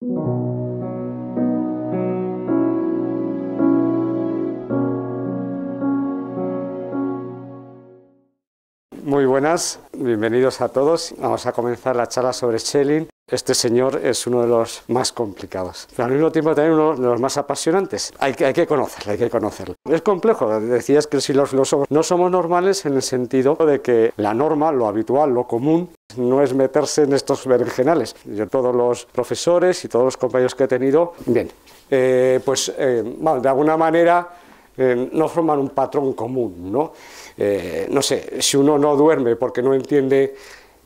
Thank mm -hmm. you. Muy buenas, bienvenidos a todos. Vamos a comenzar la charla sobre Schelling. Este señor es uno de los más complicados, pero al mismo tiempo también uno de los más apasionantes. Hay que, hay que conocerlo, hay que conocerlo. Es complejo, decías que si los filósofos no somos normales en el sentido de que la norma, lo habitual, lo común, no es meterse en estos berenjenales. Yo todos los profesores y todos los compañeros que he tenido, bien, eh, pues eh, de alguna manera eh, no forman un patrón común, ¿no? Eh, no sé, si uno no duerme porque no entiende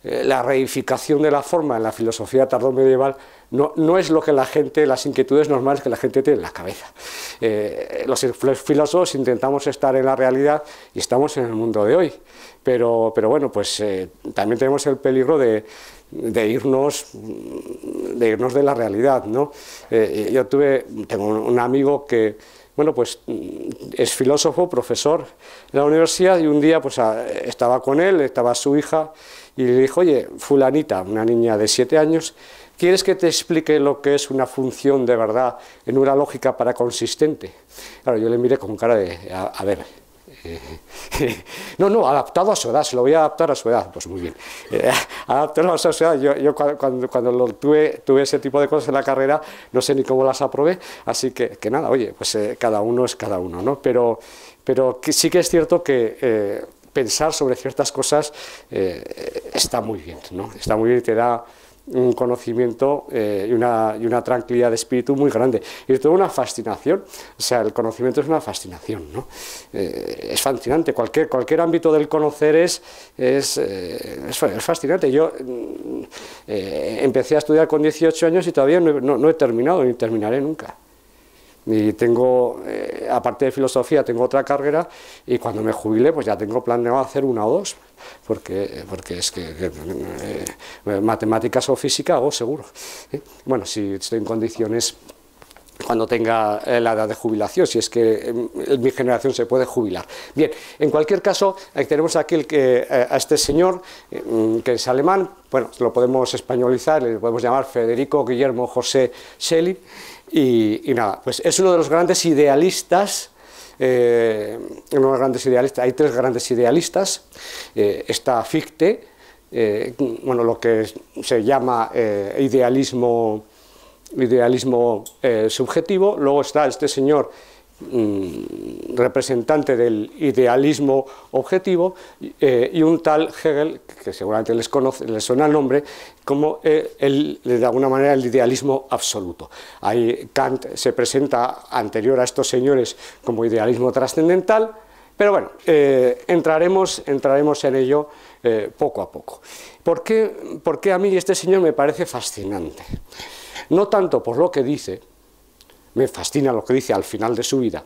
eh, la reificación de la forma en la filosofía tardomedieval, no, no es lo que la gente, las inquietudes normales que la gente tiene en la cabeza. Eh, los filósofos intentamos estar en la realidad y estamos en el mundo de hoy, pero, pero bueno, pues también tenemos el peligro de, irnos de irnos de la realidad, ¿no? yo tuve, tengo un amigo que, bueno, pues mm, es filósofo, profesor en la universidad y un día pues estaba con él, estaba su hija y le dijo, oye, fulanita, una niña de siete años, ¿quieres que te explique lo que es una función de verdad en una lógica para consistente? Claro, yo le miré con cara de, a ver, no, no, adaptado a su edad, se lo voy a adaptar a su edad. Pues muy bien. Eh, a su edad. Yo, cuando, lo tuve, tuve ese tipo de cosas en la carrera, no sé ni cómo las aprobé. Así que, nada, oye, pues eh, cada uno es cada uno, ¿no? Pero, pero sí que es cierto que eh, pensar sobre ciertas cosas eh, está muy bien, ¿no? Está muy bien, y te da un conocimiento eh, y, una, y, una, tranquilidad de espíritu muy grande. Y toda una fascinación, o sea, el conocimiento es una fascinación, ¿no? Eh, es fascinante, cualquier, cualquier ámbito del conocer es, es, eh, es, fascinante. Yo mm, empecé a estudiar con 18 años y todavía no, no, no he terminado ni terminaré nunca. Y tengo, eh, aparte de filosofía, tengo otra carrera y cuando me jubile, pues ya tengo planeado hacer una o dos, porque, porque es que eh, matemáticas o física hago oh, seguro. ¿eh? Bueno, si estoy en condiciones cuando tenga la edad de jubilación, si es que mi generación se puede jubilar. Bien, en cualquier caso, tenemos aquí el que, a este señor, mm, que es alemán, bueno, lo podemos españolizar, le podemos llamar Federico Guillermo José Schelling, y, nada, pues es uno de los grandes idealistas eh, uno grandes idealistas, hay tres grandes idealistas, eh, está Fichte, eh, bueno, lo que se llama idealismo, idealismo subjetivo, luego está este señor Mm, representante del idealismo objetivo, eh, y un tal Hegel, que seguramente les, conoce, les suena el nombre, como eh, de alguna manera el idealismo absoluto. Ahí Kant se presenta anterior a estos señores como idealismo trascendental, pero bueno, eh, entraremos, entraremos en ello poco a poco. ¿Por qué, porque a mí este señor me parece fascinante? No tanto por lo que dice, me fascina lo que dice al final de su vida,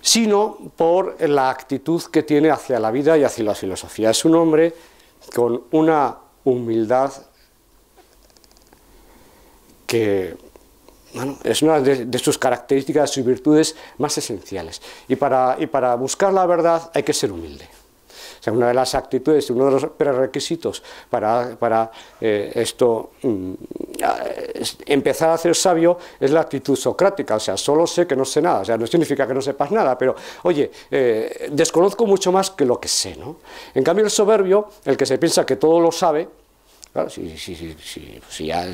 sino por la actitud que tiene hacia la vida y hacia la filosofía. Es un hombre con una humildad que es una de, sus características, de sus virtudes más esenciales. y para buscar la verdad hay que ser humilde sea, una de las actitudes, uno de los prerequisitos para, eh, esto mm, empezar a ser sabio es la actitud socrática, o sea, solo sé que no sé nada, o sea, no significa que no sepas nada, pero oye, eh, desconozco mucho más que lo que sé, ¿no? En cambio el soberbio, el que se piensa que todo lo sabe, si, ya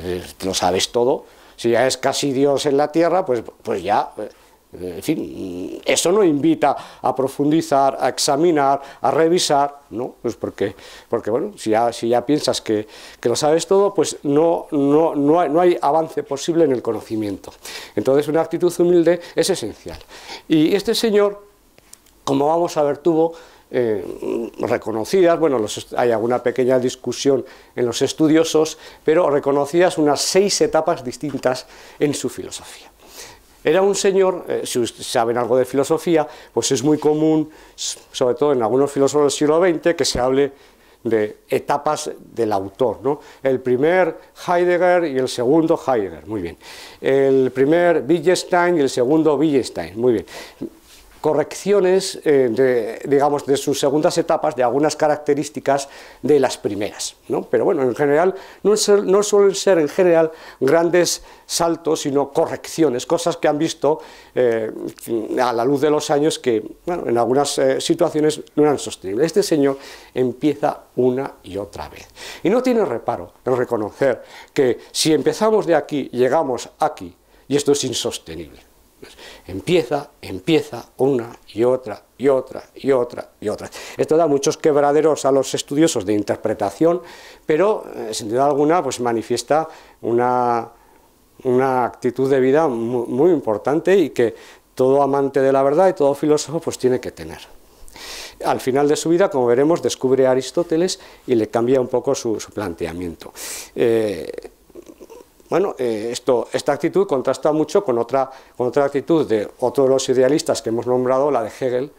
lo sabes todo, si ya es casi Dios en la tierra, pues, pues ya eh, en fin, eso no invita a profundizar, a examinar, a revisar, ¿no? Pues porque, bueno, si ya, piensas que, lo sabes todo, pues no, hay, avance posible en el conocimiento. Entonces una actitud humilde es esencial. Y este señor, como vamos a ver, tuvo eh, reconocidas, bueno, hay alguna pequeña discusión en los estudiosos, pero reconocidas unas seis etapas distintas en su filosofía. Era un señor, eh, si ustedes saben algo de filosofía, pues es muy común, sobre todo en algunos filósofos del siglo XX, que se hable de etapas del autor. ¿no? El primer Heidegger y el segundo Heidegger, muy bien. El primer Wittgenstein y el segundo Wittgenstein, muy bien correcciones, eh, de, digamos, de sus segundas etapas, de algunas características de las primeras. Pero bueno, en general, no, suelen ser en general grandes saltos, sino correcciones, cosas que han visto eh, a la luz de los años que, bueno, en algunas eh, situaciones no eran sostenibles. Este señor empieza una y otra vez. Y no tiene reparo en reconocer que si empezamos de aquí, llegamos aquí, y esto es insostenible. Empieza, empieza una y otra y otra y otra y otra. Esto da muchos quebraderos a los estudiosos de interpretación, pero eh, sin duda alguna pues manifiesta una, una actitud de vida muy, importante y que todo amante de la verdad y todo filósofo pues tiene que tener. Al final de su vida, como veremos, descubre a Aristóteles y le cambia un poco su, planteamiento. Eh, bueno, eh, esto, esta actitud contrasta mucho con otra, con otra actitud de otro de los idealistas que hemos nombrado, la de Hegel,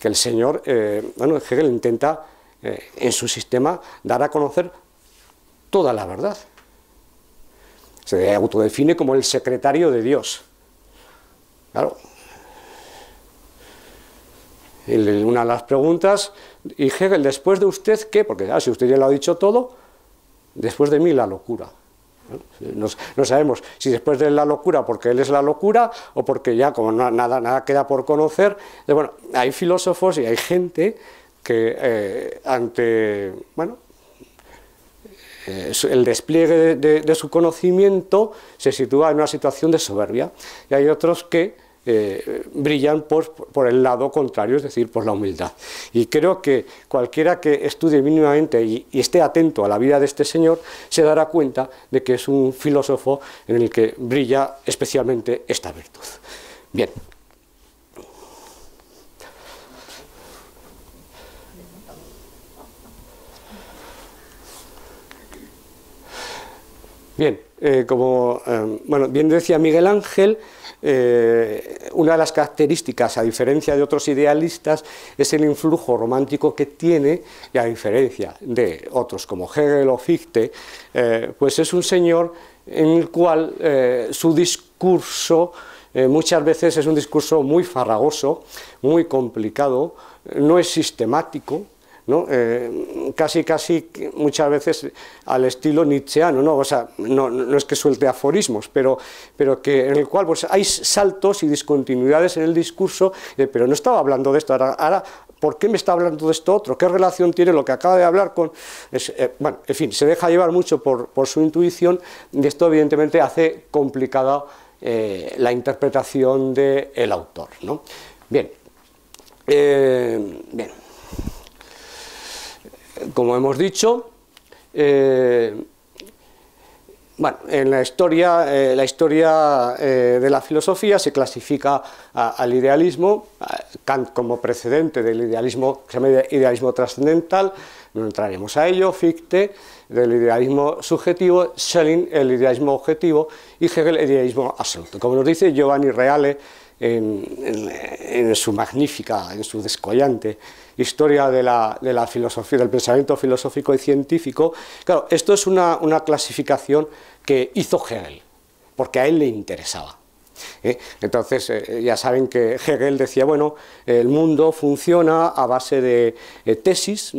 que el señor, eh, bueno, Hegel intenta eh, en su sistema dar a conocer toda la verdad. Se autodefine como el secretario de Dios. Claro. una de las preguntas, y Hegel, después de usted, ¿qué? Porque si usted ya lo ha dicho todo, después de mí la locura. No, sabemos si después de la locura porque él es la locura o porque ya como nada, nada queda por conocer. Eh, bueno, hay filósofos y hay gente que eh, ante bueno, eh, el despliegue de, su conocimiento se sitúa en una situación de soberbia. Y hay otros que eh, brillan pues, por, el lado contrario, es decir, por la humildad. Y creo que cualquiera que estudie mínimamente y, esté atento a la vida de este señor se dará cuenta de que es un filósofo en el que brilla especialmente esta virtud. Bien. Bien, eh, como eh, bien decía Miguel Ángel, eh, una de las características, a diferencia de otros idealistas, es el influjo romántico que tiene, y a diferencia de otros como Hegel o Fichte, eh, pues es un señor en el cual eh, su discurso muchas veces es un discurso muy farragoso, muy complicado, no es sistemático, ¿no? Eh, casi, casi muchas veces al estilo nietzscheano, ¿no? O sea, no, es que suelte aforismos, pero, pero que en el cual pues, hay saltos y discontinuidades en el discurso, eh, pero no estaba hablando de esto, ahora, ¿por qué me está hablando de esto otro? ¿Qué relación tiene lo que acaba de hablar con...? Eh, bueno, en fin, se deja llevar mucho por, su intuición y esto evidentemente hace complicada la interpretación del autor. ¿no? Bien. bien como hemos dicho, eh, en la historia, eh, la historia eh, de la filosofía se clasifica al idealismo, Kant como precedente del idealismo, se llama idealismo trascendental, no entraremos a ello, Fichte del idealismo subjetivo, Schelling el idealismo objetivo y Hegel el idealismo absoluto. Como nos dice Giovanni Reale en, en su magnífica, en su descollante historia de la, filosofía, del pensamiento filosófico y científico. Claro, esto es una, clasificación que hizo Hegel, porque a él le interesaba. ¿eh? Entonces, eh, eh, ya saben que Hegel decía, bueno, el mundo funciona a base de tesis,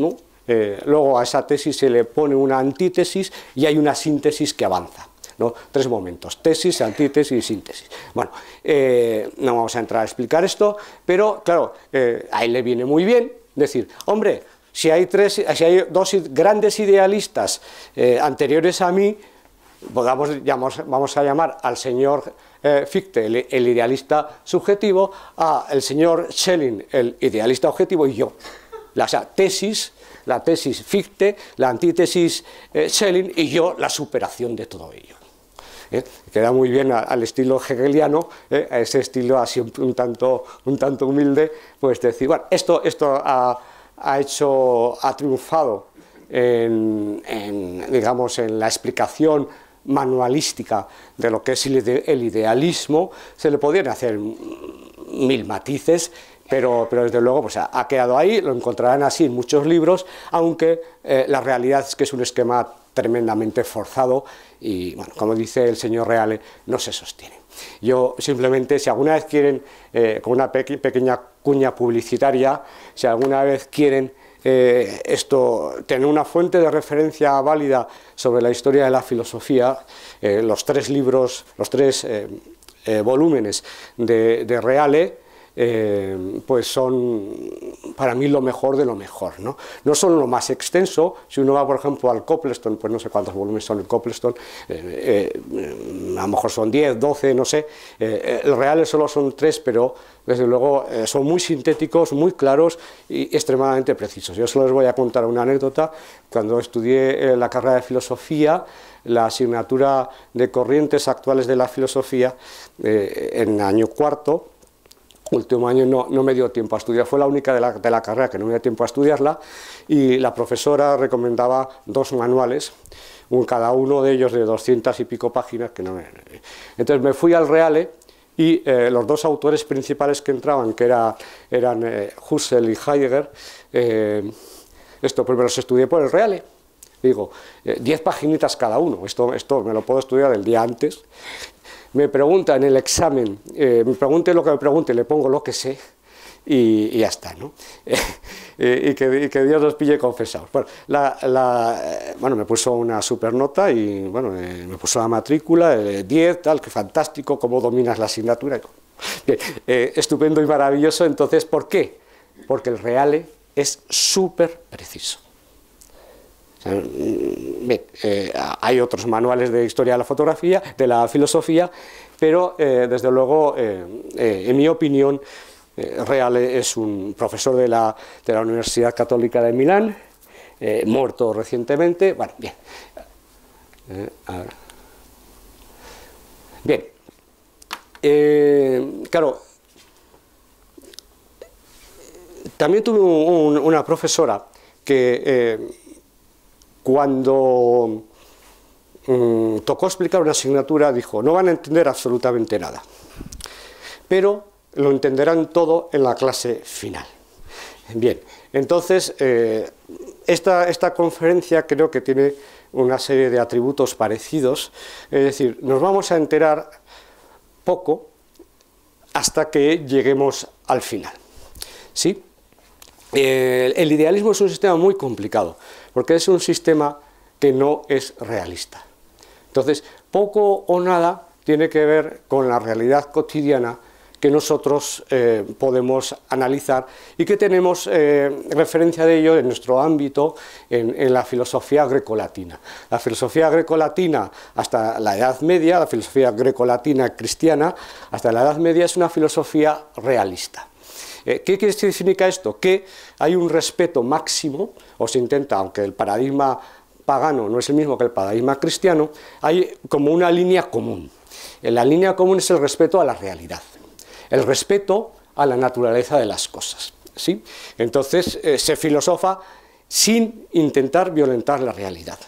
luego a esa tesis se le pone una antítesis y hay una síntesis que avanza. Tres momentos, tesis, antítesis y síntesis. Bueno, no vamos a entrar a explicar esto, pero claro, a él le viene muy bien Decir, hombre, si hay, tres, si hay dos grandes idealistas eh, anteriores a mí, vamos a llamar al señor eh, Fichte el, idealista subjetivo, al señor Schelling el idealista objetivo y yo. La, tesis, la tesis Fichte, la antítesis eh, Schelling y yo la superación de todo ello. ¿eh? queda muy bien al estilo hegeliano, ¿eh? a ese estilo así un, un, tanto, un tanto humilde, pues decir, bueno, esto, esto ha, hecho, ha triunfado en, digamos, en la explicación manualística de lo que es el idealismo, se le podrían hacer mil matices, pero, pero, desde luego pues, ha, quedado ahí, lo encontrarán así en muchos libros, aunque eh, la realidad es que es un esquema tremendamente forzado y, bueno, como dice el señor Reale, no se sostiene. Yo simplemente, si alguna vez quieren, eh, con una pequeña cuña publicitaria, si alguna vez quieren eh, esto, tener una fuente de referencia válida sobre la historia de la filosofía, eh, los tres libros, los tres volúmenes de Reale, eh, pues son para mí lo mejor de lo mejor. ¿no? son lo más extenso, si uno va por ejemplo al Copleston, pues no sé cuántos volúmenes son el Copleston, eh, eh, a lo mejor son 10, 12, no sé, el reales solo son tres, pero desde luego son muy sintéticos, muy claros y extremadamente precisos. Yo solo les voy a contar una anécdota, cuando estudié la carrera de filosofía, la asignatura de corrientes actuales de la filosofía en año cuarto, último año no, me dio tiempo a estudiar, fue la única de la, carrera que no me dio tiempo a estudiarla y la profesora recomendaba dos manuales, un, cada uno de ellos de doscientas y pico páginas. que no Entonces me fui al Reale y eh, los dos autores principales que entraban, que era, eran eh, Husserl y Heidegger, eh, esto primero los estudié por el Reale. Digo, 10 eh, paginitas cada uno, esto, esto me lo puedo estudiar el día antes me pregunta en el examen, eh, me pregunte lo que me pregunte, le pongo lo que sé y, ya está, ¿no? Eh, y, que, Dios los pille confesados. Bueno, eh, bueno, me puso una super nota y bueno, me puso la matrícula, 10, tal, que fantástico, cómo dominas la asignatura. estupendo y maravilloso, entonces, ¿por qué? Porque el reale es súper preciso. Eh, eh, eh, hay otros manuales de historia de la fotografía, de la filosofía, pero desde luego, en mi opinión, Real es un profesor de la, de la Universidad Católica de Milán, muerto recientemente. Bueno, bien. Bien. claro, también tuve una profesora que cuando mm, tocó explicar una asignatura, dijo, no van a entender absolutamente nada, pero lo entenderán todo en la clase final. Bien, entonces, eh, esta, conferencia creo que tiene una serie de atributos parecidos, es decir, nos vamos a enterar poco hasta que lleguemos al final. Eh, el idealismo es un sistema muy complicado porque es un sistema que no es realista. Entonces, poco o nada tiene que ver con la realidad cotidiana que nosotros eh, podemos analizar y que tenemos eh, referencia de ello en nuestro ámbito en la filosofía grecolatina. La filosofía grecolatina hasta la Edad Media, la filosofía grecolatina cristiana hasta la Edad Media es una filosofía realista. Eh, ¿Qué significa esto? Que hay un respeto máximo, o se intenta, aunque el paradigma pagano no es el mismo que el paradigma cristiano, hay como una línea común. La línea común es el respeto a la realidad, el respeto a la naturaleza de las cosas. ¿sí? Entonces eh, se filosofa sin intentar violentar la realidad.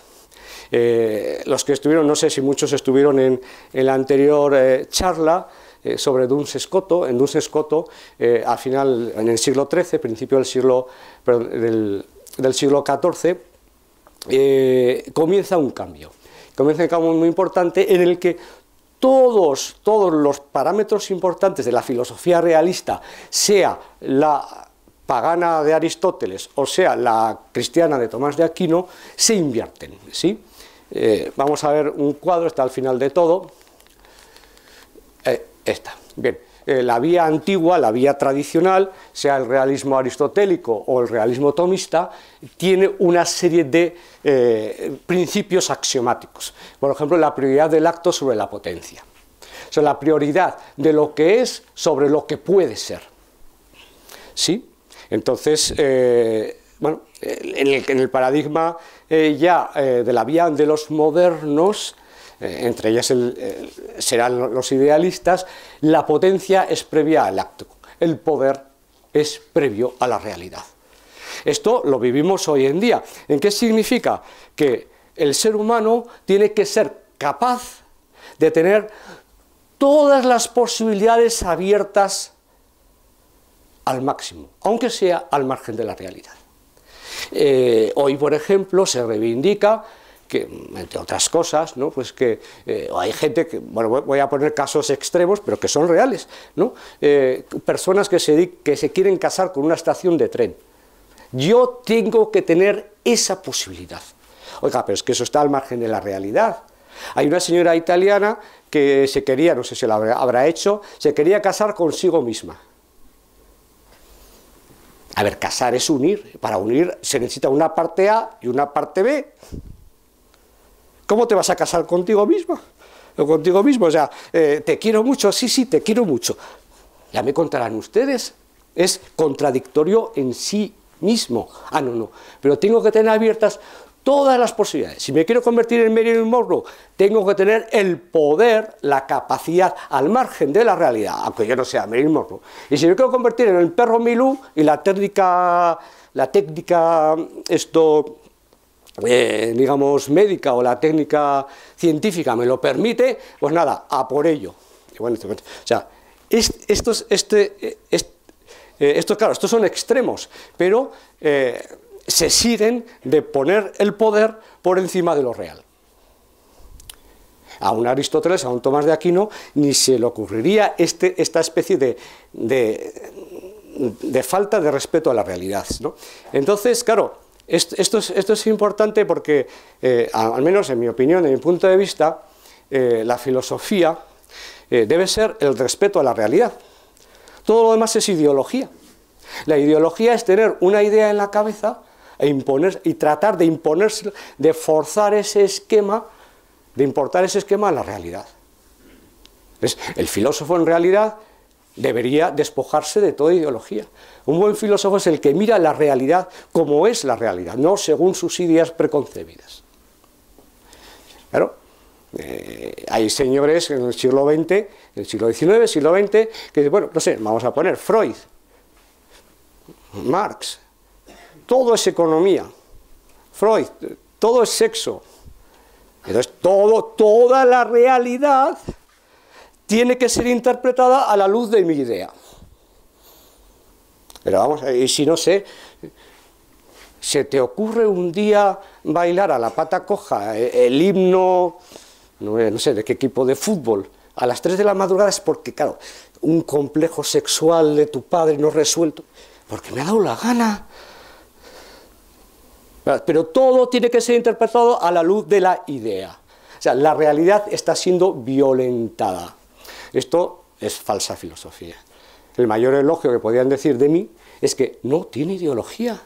Eh, los que estuvieron, no sé si muchos estuvieron en, la anterior charla, eh, sobre Duns En Duns eh, al final, en el siglo XIII, principio del siglo, del, siglo XIV, eh, comienza un cambio. Comienza un cambio muy importante en el que todos, todos los parámetros importantes de la filosofía realista, sea la pagana de Aristóteles, o sea, la cristiana de Tomás de Aquino, se invierten. ¿sí? vamos a ver un cuadro, está al final de todo, Bien, eh, la vía antigua, la vía tradicional, sea el realismo aristotélico o el realismo tomista, tiene una serie de eh, principios axiomáticos. Por ejemplo, la prioridad del acto sobre la potencia. O sea, la prioridad de lo que es sobre lo que puede ser. ¿Sí? Entonces, eh, bueno, en el paradigma ya de la vía de los modernos, eh, entre ellas serán los idealistas, la potencia es previa al acto, el poder es previo a la realidad. Esto lo vivimos hoy en día. ¿En qué significa? Que el ser humano tiene que ser capaz de tener todas las posibilidades abiertas al máximo, aunque sea al margen de la realidad. Eh, hoy, por ejemplo, se reivindica que, entre otras cosas, ¿no? pues que eh, hay gente que, bueno, voy a poner casos extremos, pero que son reales, ¿no? Eh, personas que se, que se quieren casar con una estación de tren. Yo tengo que tener esa posibilidad. Oiga, pero es que eso está al margen de la realidad. Hay una señora italiana que se quería, no sé si la habrá hecho, se quería casar consigo misma. A ver, casar es unir. Para unir se necesita una parte A y una parte B. ¿Cómo te vas a casar contigo mismo? O contigo mismo, o sea, eh, te quiero mucho, sí, sí, te quiero mucho. Ya me contarán ustedes, es contradictorio en sí mismo. Ah, no, no, pero tengo que tener abiertas todas las posibilidades. Si me quiero convertir en Marilyn Morro, tengo que tener el poder, la capacidad, al margen de la realidad, aunque yo no sea Marilyn Morro. Y si me quiero convertir en el perro Milú y la técnica, la técnica, esto, eh, digamos, médica o la técnica científica me lo permite, pues nada, a por ello. Este o sea, estos, este, eh, eh, claro, estos son extremos, pero se siguen de poner el poder por encima de lo real. A un Aristóteles, a un Tomás de Aquino, ni se le ocurriría este, esta especie de, de, falta de respeto a la realidad. Entonces, claro, esto, es, importante porque, eh, al menos en mi opinión, en mi punto de vista, eh, la filosofía eh, debe ser el respeto a la realidad. Todo lo demás es ideología. La ideología es tener una idea en la cabeza e imponer, y tratar de imponerse, de forzar ese esquema, de importar ese esquema a la realidad. El filósofo en realidad debería despojarse de toda ideología. Un buen filósofo es el que mira la realidad como es la realidad, no según sus ideas preconcebidas. Claro, eh, hay señores en el siglo XX, en el siglo XIX, siglo XX, que bueno, no sé, vamos a poner Freud, Marx, todo es economía, Freud, todo es sexo. Entonces, todo, toda la realidad tiene que ser interpretada a la luz de mi idea. Pero vamos, eh, y si no sé, ¿se te ocurre un día bailar a la pata coja eh, el himno, eh, no, sé, de qué equipo de fútbol? A las 3 de la madrugada es porque, claro, un complejo sexual de tu padre no resuelto, porque me ha dado la gana. Ah, pero todo tiene que ser interpretado a la luz de la idea. O sea, la realidad está siendo violentada. Esto es falsa filosofía. El mayor elogio que podían decir de mí es que no tiene ideología.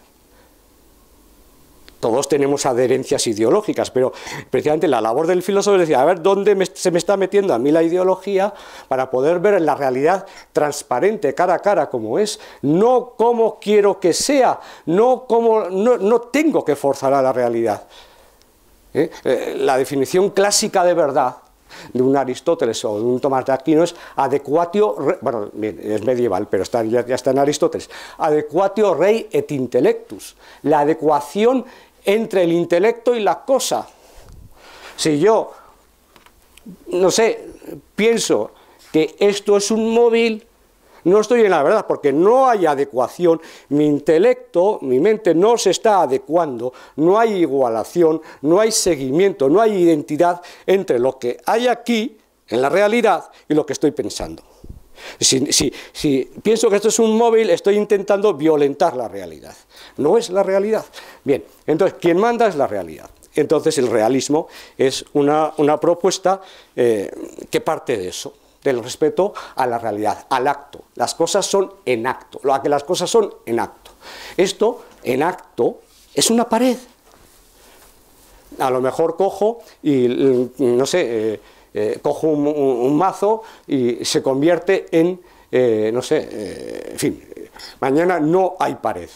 Todos tenemos adherencias ideológicas, pero precisamente la labor del filósofo es decir, a ver dónde se me está metiendo a mí la ideología para poder ver la realidad transparente, cara a cara, como es, no como quiero que sea, no como no, tengo que forzar a la realidad. ¿Eh? Eh, la definición clásica de verdad de un Aristóteles o de un Tomás de Aquino es adecuatio bueno, es medieval, pero ya, está en Aristóteles, adecuatio rei et intellectus, la adecuación entre el intelecto y la cosa. Si yo, no sé, pienso que esto es un móvil, no estoy en la verdad porque no hay adecuación, mi intelecto, mi mente no se está adecuando, no hay igualación, no hay seguimiento, no hay identidad entre lo que hay aquí en la realidad y lo que estoy pensando. Si, pienso que esto es un móvil, estoy intentando violentar la realidad. No es la realidad. Bien, entonces, quien manda es la realidad. Entonces, el realismo es una, propuesta eh, que parte de eso del respeto a la realidad, al acto. Las cosas son en acto, lo que las cosas son en acto. Esto, en acto, es una pared. A lo mejor cojo y, mm, no sé, eh, eh, cojo un, mazo y se convierte en, eh, no sé, en fin, mañana no hay pared.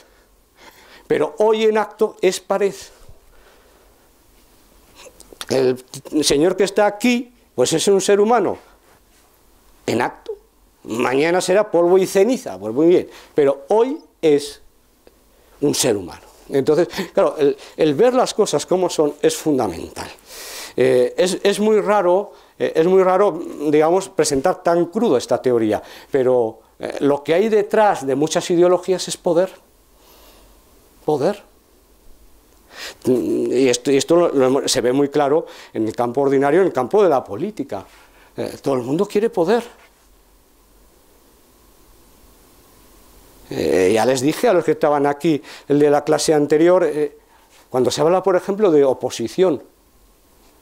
Pero hoy en acto es pared. El señor que está aquí, pues es un ser humano, en acto. Mañana será polvo y ceniza, pues muy bien, pero hoy es un ser humano. Entonces, claro, el, ver las cosas como son es fundamental. Eh, es, muy raro, eh, es muy raro, digamos, presentar tan crudo esta teoría, pero eh, lo que hay detrás de muchas ideologías es poder. Poder. Y esto, se ve muy claro en el campo ordinario, en el campo de la política. Eh, todo el mundo quiere poder. Eh, eh, ya les dije a los que estaban aquí, el de la clase anterior, cuando se habla, por ejemplo, de oposición.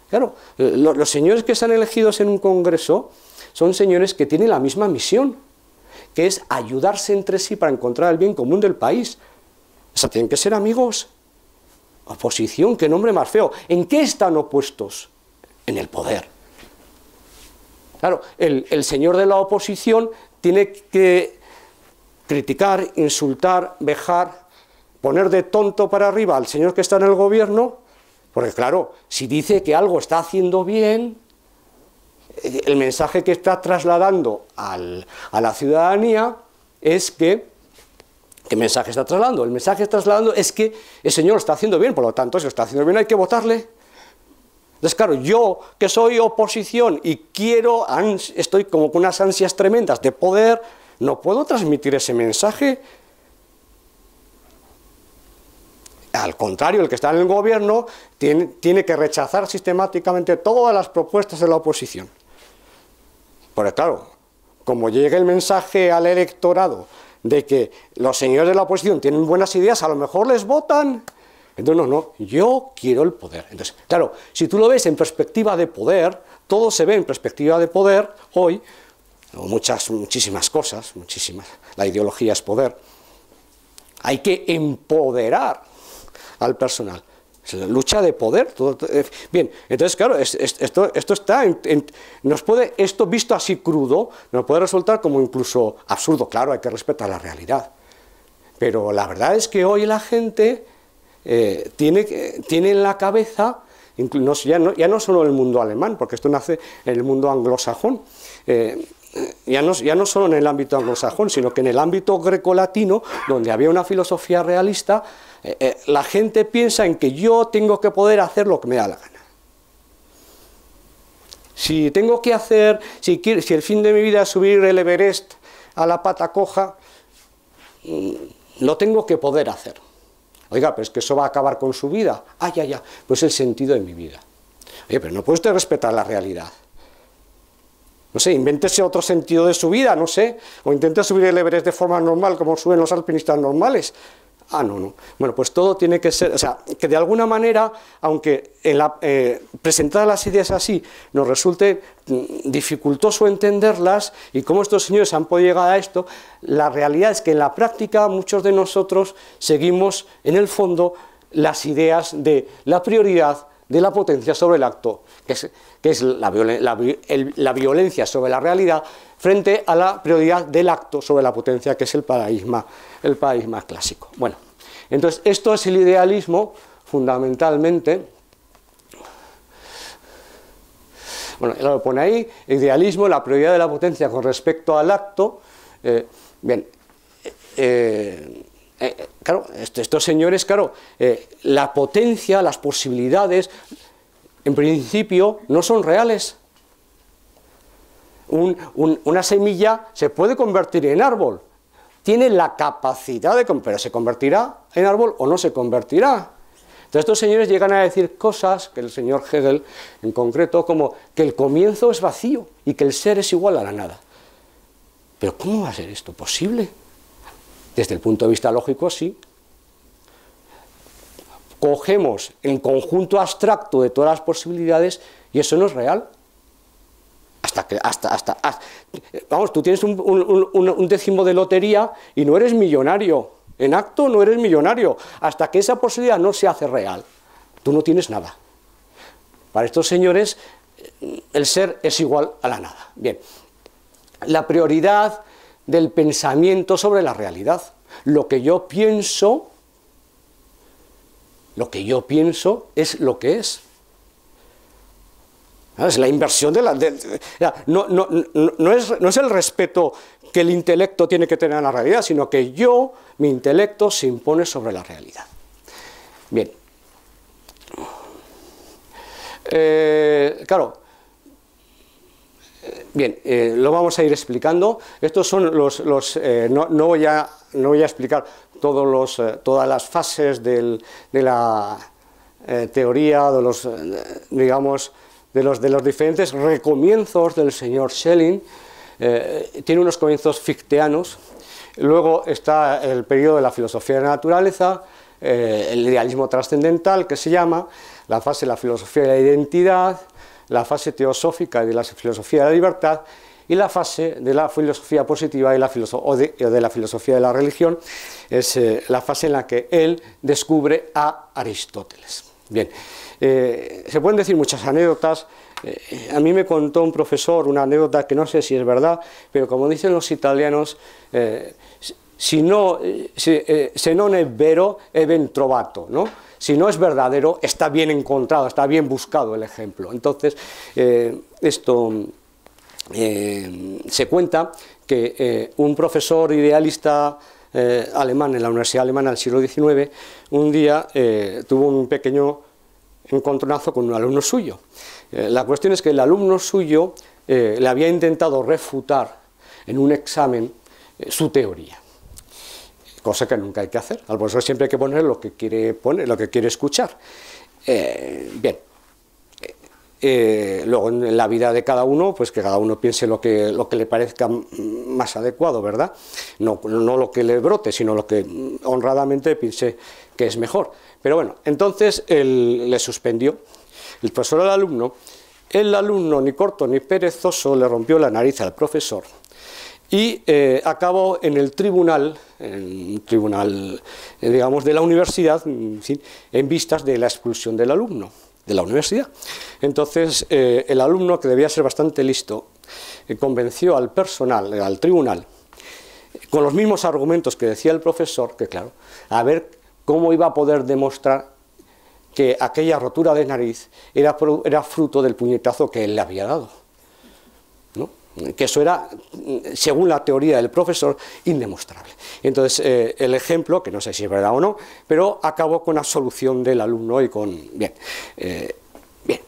Claro, los señores que están elegidos en un congreso son señores que tienen la misma misión, que es ayudarse entre sí para encontrar el bien común del país. O sea, tienen que ser amigos. Oposición, qué nombre más feo. ¿En qué están opuestos? En el poder. Claro, el, señor de la oposición tiene que criticar, insultar, vejar, poner de tonto para arriba al señor que está en el gobierno, porque claro, si dice que algo está haciendo bien, eh, el mensaje que está trasladando a la ciudadanía es que, ¿qué mensaje está trasladando? El mensaje que está trasladando es que el señor está haciendo bien, por lo tanto, si lo está haciendo bien hay que votarle. Entonces, claro, yo que soy oposición y quiero, estoy como con unas ansias tremendas de poder, no puedo transmitir ese mensaje. Al contrario, el que está en el gobierno tiene, tiene que rechazar sistemáticamente todas las propuestas de la oposición. Porque claro, como llega el mensaje al electorado de que los señores de la oposición tienen buenas ideas, a lo mejor les votan entonces, no, no, yo quiero el poder. Entonces, claro, si tú lo ves en perspectiva de poder, todo se ve en perspectiva de poder hoy, muchas, muchísimas cosas, muchísimas, la ideología es poder, hay que empoderar al personal. Es lucha de poder. Todo, eh, bien, entonces, claro, esto, está nos puede, esto visto así crudo, nos puede resultar como incluso absurdo. Claro, hay que respetar la realidad. Pero la verdad es que hoy la gente eh, tiene, en la cabeza, ya, no, ya no solo el mundo alemán, porque esto nace en el mundo anglosajón, eh, ya no, ya solo en el ámbito anglosajón, sino que en el ámbito grecolatino, donde había una filosofía realista, eh, la gente piensa en que yo tengo que poder hacer lo que me da la gana. Si tengo que hacer, si el fin de mi vida es subir el Everest a la pata coja, mm, lo tengo que poder hacer. Oiga, pero es que eso va a acabar con su vida. Ay, ah, ay, ay, pues el sentido de mi vida. Oye, pero no puede usted respetar la realidad. No sé, invéntese otro sentido de su vida, no sé, o intente subir el Everest de forma normal como suben los alpinistas normales. Ah, no, no. Bueno, pues todo tiene que ser, o sea, que de alguna manera, aunque eh, presentar las ideas así nos resulte mm, dificultoso entenderlas y cómo estos señores han podido llegar a esto, la realidad es que en la práctica muchos de nosotros seguimos en el fondo las ideas de la prioridad de la potencia sobre el acto, que es la, violencia sobre la realidad, frente a la prioridad del acto sobre la potencia, que es el paradigma, el clásico. Bueno, entonces esto es el idealismo fundamentalmente. Bueno, lo pone ahí, idealismo, la prioridad de la potencia con respecto al acto. Eh, bien, eh, eh, claro, este, estos señores, claro, la potencia, las posibilidades, en principio no son reales. una semilla se puede convertir en árbol, tiene la capacidad de, pero se convertirá en árbol o no se convertirá. Entonces estos señores llegan a decir cosas, que el señor Hegel en concreto, como que el comienzo es vacío y que el ser es igual a la nada. Pero ¿cómo va a ser esto posible? Desde el punto de vista lógico, sí, cogemos el conjunto abstracto de todas las posibilidades y eso no es real. Hasta que, hasta, vamos, tú tienes un décimo de lotería y no eres millonario. En acto no eres millonario. Hasta que esa posibilidad no se hace real, tú no tienes nada. Para estos señores, eh, el ser es igual a la nada. Bien, la prioridad del pensamiento sobre la realidad. Lo que yo pienso lo que yo pienso es lo que es. Ah, es la inversión de la... no, es, el respeto que el intelecto tiene que tener a la realidad, sino que yo, mi intelecto, se impone sobre la realidad. Bien. Eh, claro. Bien, eh, lo vamos a ir explicando. Estos son los... Eh, no, voy no voy a explicar eh, todas las fases de la eh, teoría, de los, eh, digamos, de los, de los diferentes recomienzos del señor Schelling. tiene unos comienzos ficteanos. Luego está el periodo de la filosofía de la naturaleza, el idealismo trascendental, que se llama, la fase de la filosofía de la identidad, la fase teosófica y de la filosofía de la libertad, y la fase de la filosofía positiva y la o, de, la filosofía de la religión es eh, la fase en la que él descubre a Aristóteles. Bien, eh, se pueden decir muchas anécdotas. Eh, a mí me contó un profesor una anécdota que no sé si es verdad, pero como dicen los italianos, si no, se non è vero, è ben trovato, ¿no? si no es verdadero, está bien encontrado, está bien buscado el ejemplo. Entonces, esto eh, se cuenta que eh, un profesor idealista eh, alemán en la Universidad Alemana del siglo XIX un día tuvo un pequeño encontronazo con un alumno suyo. la cuestión es que el alumno suyo le había intentado refutar en un examen su teoría cosa que nunca hay que hacer. Al profesor siempre hay que poner lo que quiere poner, lo que quiere escuchar. bien, eh, luego en la vida de cada uno, pues que cada uno piense lo que, lo que le parezca más adecuado, ¿verdad? No, lo que le brote, sino lo que honradamente piense que es mejor. Pero bueno, entonces él, le suspendió el profesor al alumno. El alumno, ni corto ni perezoso, le rompió la nariz al profesor y eh, acabó en el tribunal, en un tribunal, eh, digamos, de la universidad, en, en vistas de la expulsión del alumno de la universidad. Entonces, eh, el alumno, que debía ser bastante listo, eh, convenció al personal, eh, al tribunal, con los mismos argumentos que decía el profesor, que claro, a ver cómo iba a poder demostrar que aquella rotura de nariz era, era fruto del puñetazo que él le había dado que eso era, según la teoría del profesor, indemostrable. Entonces, eh, el ejemplo, que no sé si es verdad o no, pero acabó con la solución del alumno y con... Bien, eh, bien.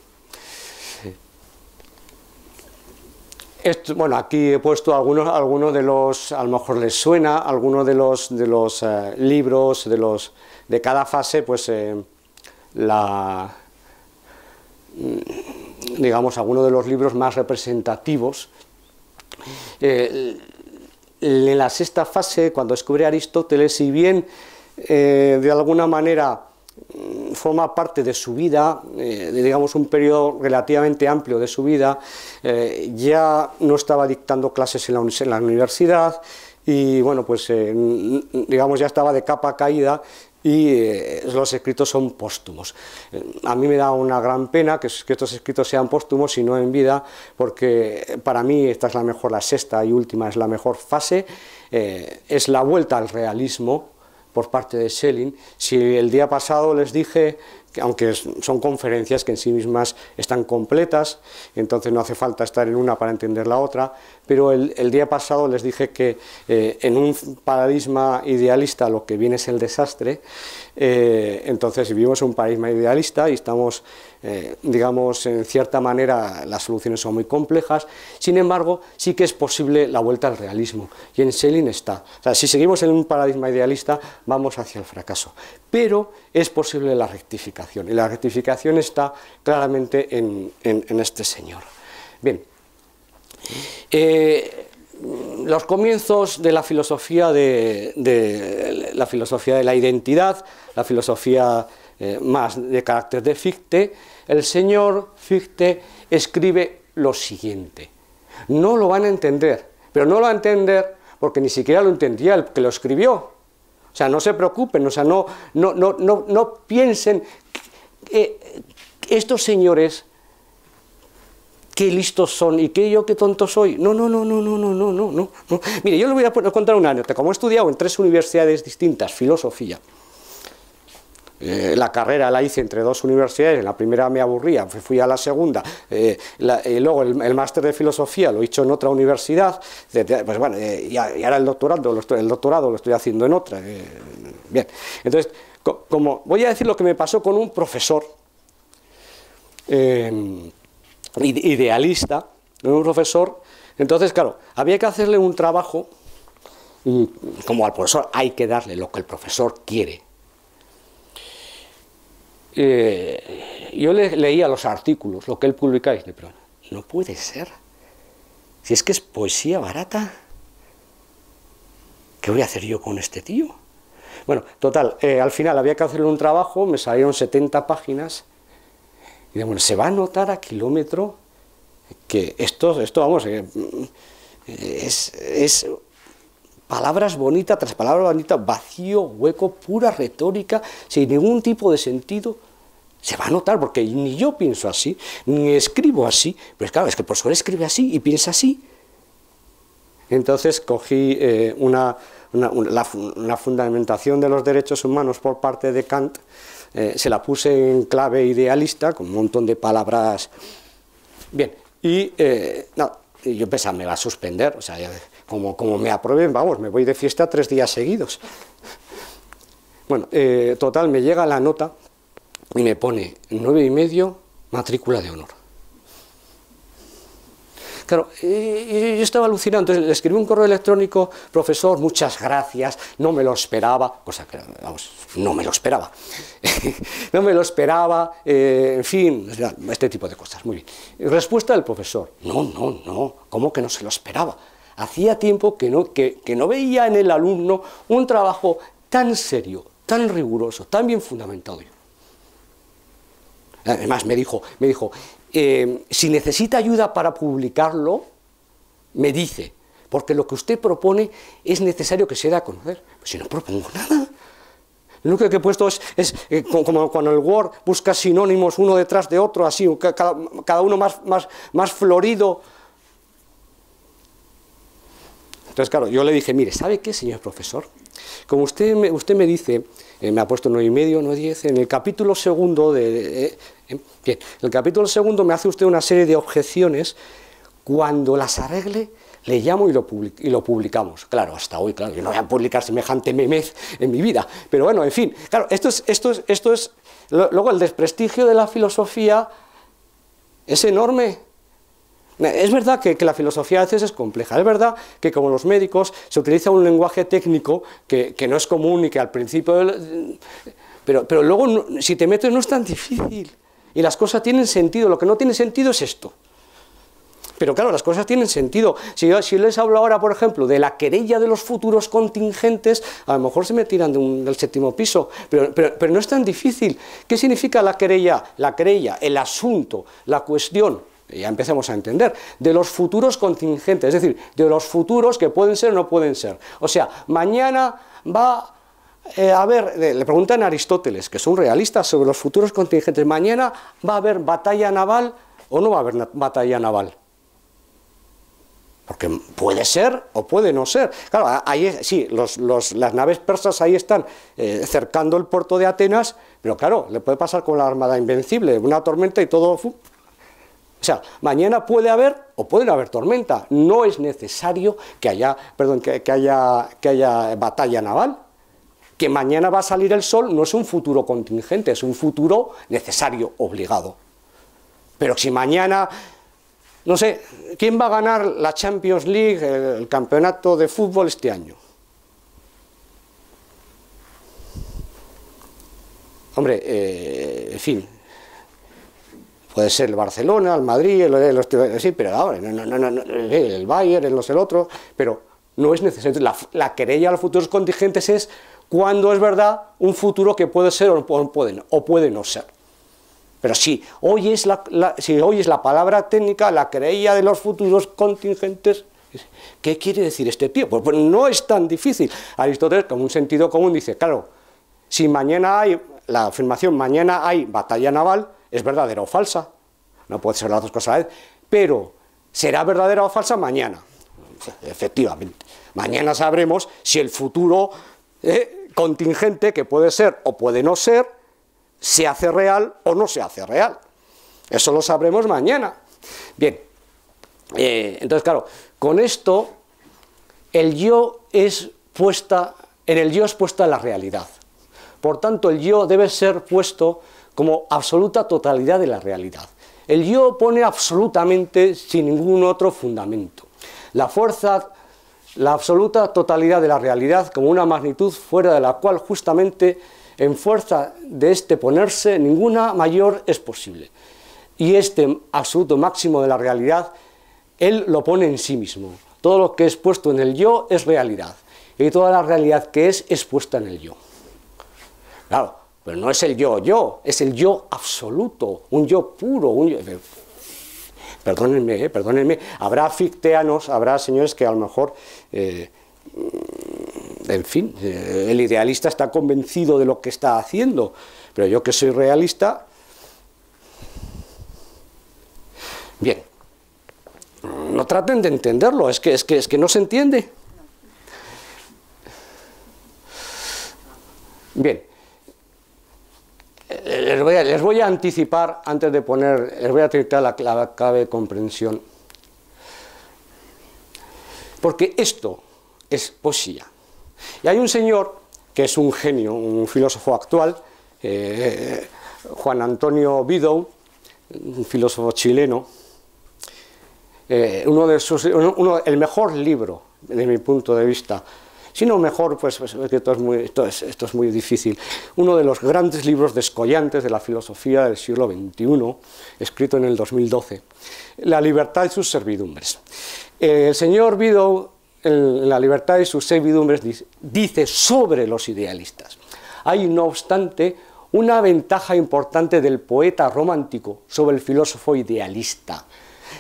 bueno, aquí he puesto algunos, de los, a lo mejor les suena, algunos de los, eh, libros, de, los, de cada fase, pues la mm, digamos, algunos de los libros más representativos eh, en la sexta fase, cuando descubre Aristóteles, si bien eh, de alguna manera mm, forma parte de su vida, eh, digamos un periodo relativamente amplio de su vida, ya no estaba dictando clases en la, en la universidad y bueno, pues digamos ya estaba de capa caída y eh, los escritos son póstumos. A mí me da una gran pena que, estos escritos sean póstumos y no en vida, porque para mí esta es la mejor, la sexta y última es la mejor fase, eh, es la vuelta al realismo por parte de Schelling. Si el día pasado les dije aunque son conferencias que en sí mismas están completas, entonces no hace falta estar en una para entender la otra, pero el, día pasado les dije que eh, en un paradigma idealista lo que viene es el desastre, eh, entonces vivimos un paradigma idealista y estamos eh, digamos, en cierta manera las soluciones son muy complejas, sin embargo, sí que es posible la vuelta al realismo, y en Schelling está. si seguimos en un paradigma idealista, vamos hacia el fracaso, pero es posible la rectificación, y la rectificación está claramente en, este señor. Bien, eh, los comienzos de la filosofía de, de la filosofía de la identidad, la filosofía más de carácter de Fichte, el señor Fichte escribe lo siguiente. No lo van a entender, pero no lo van a entender porque ni siquiera lo entendía el que lo escribió. O sea, no se preocupen, o sea, no, no, no, no, no piensen que, estos señores qué listos son y qué yo qué tonto soy. No, no, no, no, no, no, no, no, no. Mire, yo les voy a contar una anécdota. Como he estudiado en tres universidades distintas filosofía, eh, la carrera la hice entre dos universidades, en la primera me aburría, fui a la segunda, eh, y luego el, máster de filosofía lo he hecho en otra universidad, pues bueno, eh, y, ahora el doctorado, lo estoy, el doctorado lo estoy haciendo en otra. bien, entonces, como voy a decir lo que me pasó con un profesor idealista, un profesor, entonces, claro, había que hacerle un trabajo mm, como al profesor hay que darle lo que el profesor quiere eh, yo le, leía los artículos, lo que él publicaba, y dije, pero no puede ser. Si es que es poesía barata, ¿qué voy a hacer yo con este tío? Bueno, total, eh, al final había que hacerle un trabajo, me salieron 70 páginas, y bueno, se va a notar a kilómetro que esto, esto vamos, eh, es, es palabras bonitas tras palabras bonitas, vacío, hueco, pura retórica, sin ningún tipo de sentido, se va a notar, porque ni yo pienso así, ni escribo así, pero es claro, es que el profesor escribe así y piensa así. Entonces cogí eh, una, una, fundamentación de los derechos humanos por parte de Kant, eh, se la puse en clave idealista, con un montón de palabras. Bien, y eh, yo pensaba, me va a suspender, o sea, como, como me aprueben, vamos, me voy de fiesta tres días seguidos. Bueno, total, me llega la nota, y me pone nueve y medio matrícula de honor. Claro, yo estaba alucinando. entonces le escribí un correo electrónico, profesor, muchas gracias, no me lo esperaba, cosa que, vamos, no me lo esperaba, no me lo esperaba, eh, en fin, este tipo de cosas, muy bien. Respuesta del profesor, no, no, no, ¿cómo que no se lo esperaba? Hacía tiempo que no, que, que no veía en el alumno un trabajo tan serio, tan riguroso, tan bien fundamentado. Además, me dijo, me dijo eh, si necesita ayuda para publicarlo, me dice, porque lo que usted propone es necesario que se dé a conocer. Pues si no propongo nada. Lo único que he puesto es, es eh, como cuando el Word busca sinónimos uno detrás de otro, así, cada, uno más, más, más florido. Entonces, claro, yo le dije, mire, ¿sabe qué, señor profesor? Como usted usted me dice eh, me ha puesto 9 y medio, 9 y 10, en el capítulo segundo de... Eh, el capítulo segundo me hace usted una serie de objeciones, cuando las arregle le llamo y lo, y lo publicamos. Claro, hasta hoy, claro, yo no voy a publicar semejante memez en mi vida, pero bueno, en fin, claro, esto es, esto es, esto es, luego el desprestigio de la filosofía es enorme, es verdad que, la filosofía a veces es compleja, es verdad que como los médicos se utiliza un lenguaje técnico que, no es común y que al principio... pero, luego, si te metes, no es tan difícil. Y las cosas tienen sentido. Lo que no tiene sentido es esto. Pero claro, las cosas tienen sentido. Si les hablo ahora, por ejemplo, de la querella de los futuros contingentes, a lo mejor se me tiran del séptimo piso. Pero, pero no es tan difícil. ¿Qué significa la querella? La querella, el asunto, la cuestión ya empecemos a entender, de los futuros contingentes, es decir, de los futuros que pueden ser o no pueden ser. O sea, mañana va eh, a haber, eh, le preguntan a Aristóteles, que es un realista, sobre los futuros contingentes, mañana va a haber batalla naval o no va a haber batalla naval. Porque puede ser o puede no ser. Claro, ahí sí, las naves persas ahí están eh, cercando el puerto de Atenas, pero claro, le puede pasar con la Armada Invencible, una tormenta y todo o sea, mañana puede haber o puede haber tormenta. No es necesario que haya, perdón, que, haya, que haya batalla naval. Que mañana va a salir el sol no es un futuro contingente, es un futuro necesario, obligado. Pero si mañana, no sé, ¿quién va a ganar la Champions League, el, campeonato de fútbol este año? Hombre, eh, en fin, puede ser el Barcelona, el Madrid, el, sí, pero ahora, eh, el Bayern, el el otro, pero no es necesario. La, querella de los futuros contingentes es cuando es verdad un futuro que puede ser o puede, o no ser. Pero si hoy, es la, hoy es la palabra técnica, la querella de los futuros contingentes, ¿qué quiere decir este tío? Pues, pues no es tan difícil. Aristóteles, con un sentido común, dice, claro, si mañana hay, la afirmación, mañana hay batalla naval, es verdadera o falsa. No puede ser las dos cosas a la vez, pero será verdadera o falsa mañana. Efectivamente. Mañana sabremos si el futuro eh, contingente, que puede ser o puede no ser, se hace real o no se hace real. Eso lo sabremos mañana. Bien, eh, entonces claro, con esto el yo es puesta, en el yo es puesta la realidad. Por tanto, el yo debe ser puesto como absoluta totalidad de la realidad. El yo pone absolutamente sin ningún otro fundamento. La fuerza, la absoluta totalidad de la realidad como una magnitud fuera de la cual justamente en fuerza de este ponerse ninguna mayor es posible. Y este absoluto máximo de la realidad, él lo pone en sí mismo. Todo lo que es puesto en el yo es realidad. Y toda la realidad que es es puesta en el yo. Claro, pero no es el yo-yo, es el yo absoluto, un yo puro, Perdónenme, eh, perdónenme. Habrá ficteanos, habrá señores que a lo mejor... Eh, en fin, eh, el idealista está convencido de lo que está haciendo, pero yo que soy realista... Bien, no traten de entenderlo, es que, es que no se entiende. Bien, les voy, a, anticipar, antes de poner, les voy a tritar la, clave de comprensión. Porque esto es poesía. Y hay un señor que es un genio, un filósofo actual, eh, Juan Antonio Vido un filósofo chileno, eh, uno de sus, el mejor libro, desde mi punto de vista, sino mejor, pues, pues esto es, muy, difícil, uno de los grandes libros descollantes de la filosofía del siglo XXI, escrito en el 2012, La libertad y sus servidumbres. el señor Bidou, en La libertad y sus servidumbres, dice sobre los idealistas, hay no obstante una ventaja importante del poeta romántico sobre el filósofo idealista.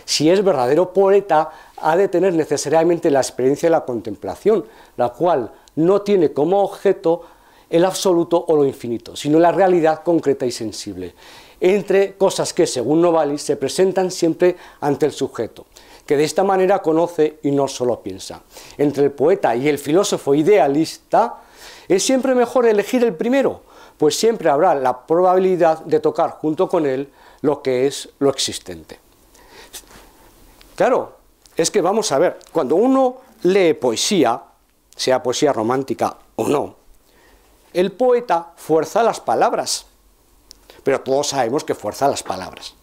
Si es verdadero poeta, ha de tener necesariamente la experiencia de la contemplación, la cual no tiene como objeto el absoluto o lo infinito, sino la realidad concreta y sensible, entre cosas que, según Novalis, se presentan siempre ante el sujeto, que de esta manera conoce y no solo piensa. Entre el poeta y el filósofo idealista, es siempre mejor elegir el primero, pues siempre habrá la probabilidad de tocar junto con él lo que es lo existente. Claro, es que vamos a ver, cuando uno lee poesía, sea poesía romántica o no, el poeta fuerza las palabras, pero todos sabemos que fuerza las palabras.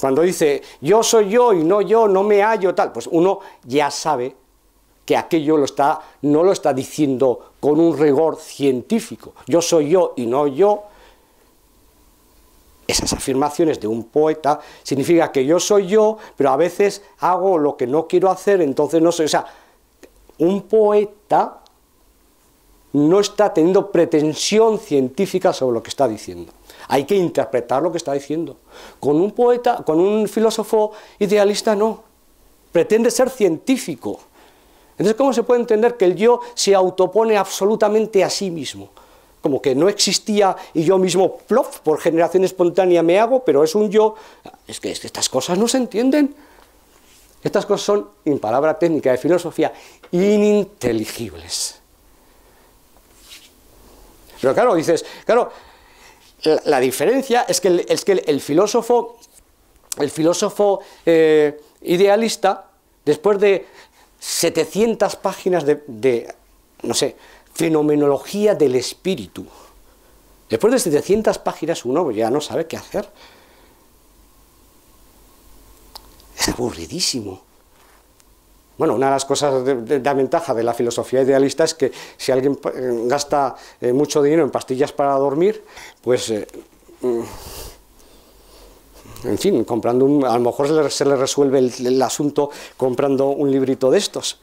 Cuando dice, yo soy yo y no yo, no me hallo, tal, pues uno ya sabe que aquello lo está, no lo está diciendo con un rigor científico. Yo soy yo y no yo, esas afirmaciones de un poeta significa que yo soy yo, pero a veces hago lo que no quiero hacer, entonces no soy. O sea, un poeta no está teniendo pretensión científica sobre lo que está diciendo. Hay que interpretar lo que está diciendo. Con un poeta, con un filósofo idealista no. Pretende ser científico. Entonces, ¿cómo se puede entender que el yo se autopone absolutamente a sí mismo? como que no existía y yo mismo, plof, por generación espontánea me hago, pero es un yo. Es que, es que estas cosas no se entienden. Estas cosas son, en palabra técnica de filosofía, ininteligibles. Pero claro, dices, claro, la, diferencia es que, el, es que filósofo, el filósofo eh, idealista, después de 700 páginas de, de no sé, Fenomenología del espíritu. Después de 700 páginas uno pues ya no sabe qué hacer. Es aburridísimo. Bueno, una de las cosas de, ventaja de la filosofía idealista es que si alguien eh, gasta eh, mucho dinero en pastillas para dormir, pues, eh, mm, en fin, comprando un, a lo mejor se le, resuelve el, asunto comprando un librito de estos.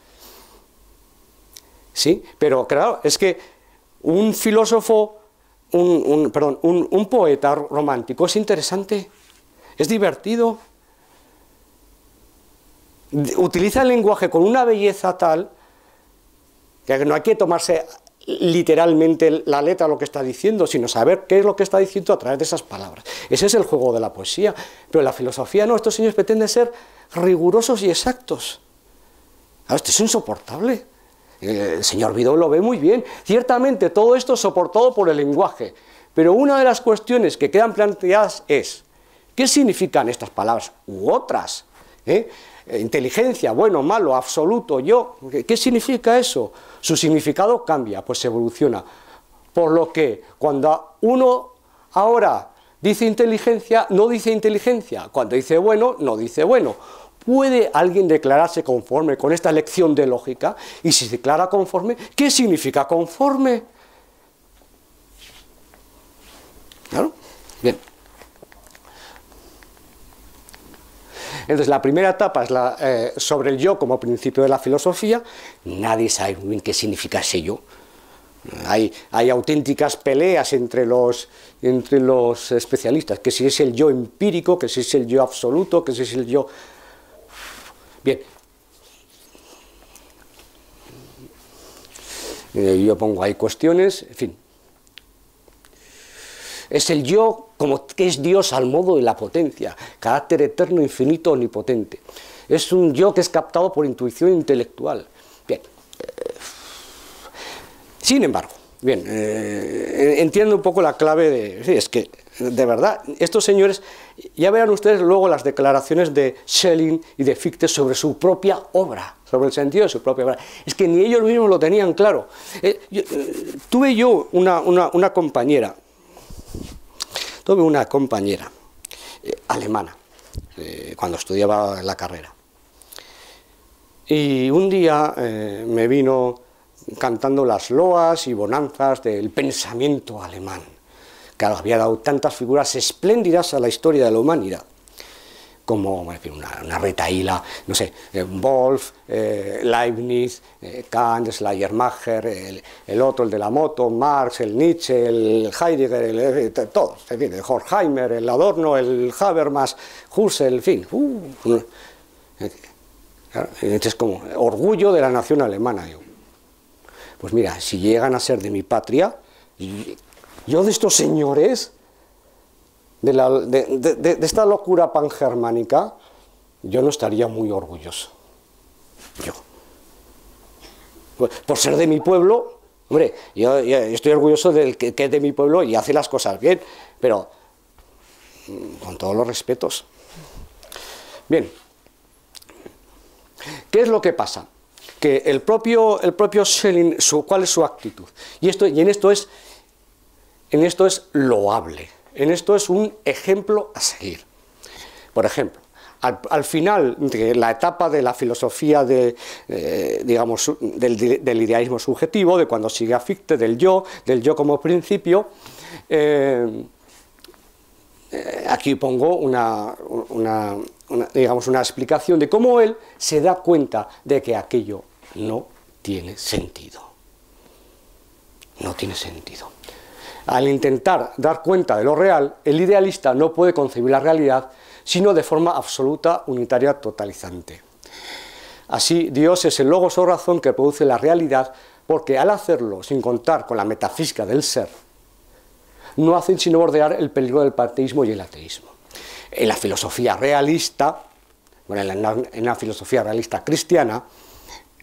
¿sí? Pero claro, es que un filósofo, un, perdón, un, poeta romántico es interesante, es divertido, utiliza el lenguaje con una belleza tal que no hay que tomarse literalmente la letra lo que está diciendo, sino saber qué es lo que está diciendo a través de esas palabras. Ese es el juego de la poesía, pero la filosofía no, estos señores pretenden ser rigurosos y exactos. Esto es insoportable. Eh, el señor Vidó lo ve muy bien. Ciertamente todo esto soportado por el lenguaje, pero una de las cuestiones que quedan planteadas es, ¿qué significan estas palabras u otras? ¿Eh? Eh, inteligencia, bueno, malo, absoluto, yo, ¿qué significa eso? Su significado cambia, pues evoluciona. Por lo que cuando uno ahora dice inteligencia, no dice inteligencia. Cuando dice bueno, no dice bueno. ¿Puede alguien declararse conforme con esta lección de lógica? Y si se declara conforme, ¿qué significa conforme? ¿Claro? Bien. Entonces, la primera etapa es eh, sobre el yo como principio de la filosofía. Nadie sabe bien qué significa ese yo. Hay, hay, auténticas peleas entre los, entre los especialistas, que si es el yo empírico, que si es el yo absoluto, que si es el yo Bien. Eh, yo pongo ahí cuestiones, en fin. Es el yo como que es Dios al modo de la potencia, carácter eterno, infinito, omnipotente. Es un yo que es captado por intuición intelectual. Bien. Eh, sin embargo, bien, eh, entiendo un poco la clave de... es que de verdad, estos señores, ya verán ustedes luego las declaraciones de Schelling y de Fichte sobre su propia obra, sobre el sentido de su propia obra. Es que ni ellos mismos lo tenían claro. Eh, eh, tuve yo una, compañera, tuve una compañera eh, alemana, cuando estudiaba la carrera. Y un día me vino cantando las loas y bonanzas del pensamiento alemán que había dado tantas figuras espléndidas a la historia de la humanidad como una, una retaíla, no sé, eh, Wolf, eh, Leibniz, eh, Kant, Schleiermacher, el, otro, el de la moto, Marx, el Nietzsche, el Heidegger, todos, en el el Adorno, el Habermas, Husserl, en fin. Uh, este es como orgullo de la nación alemana. Yo. Pues mira, si llegan a ser de mi patria, yo de estos señores, de, esta locura pangermánica, yo no estaría muy orgulloso. Yo. Por, ser de mi pueblo, hombre, yo, estoy orgulloso del que, es de mi pueblo y hace las cosas bien, pero mm, con todos los respetos. Bien, ¿qué es lo que pasa? Que el propio, el propio Schelling, su, ¿cuál es su actitud? Y, esto, y en esto es en esto es loable, en esto es un ejemplo a seguir. Por ejemplo, al, final de la etapa de la filosofía eh, del, idealismo subjetivo, de cuando sigue a Fichte, del yo, del yo como principio, eh, eh, aquí pongo una explicación de cómo él se da cuenta de que aquello no tiene sentido. No tiene sentido. Al intentar dar cuenta de lo real, el idealista no puede concebir la realidad sino de forma absoluta, unitaria, totalizante. Así, Dios es el logos o razón que produce la realidad porque al hacerlo sin contar con la metafísica del ser, no hacen sino bordear el peligro del panteísmo y el ateísmo. En la filosofía realista, bueno, en, la, filosofía realista cristiana,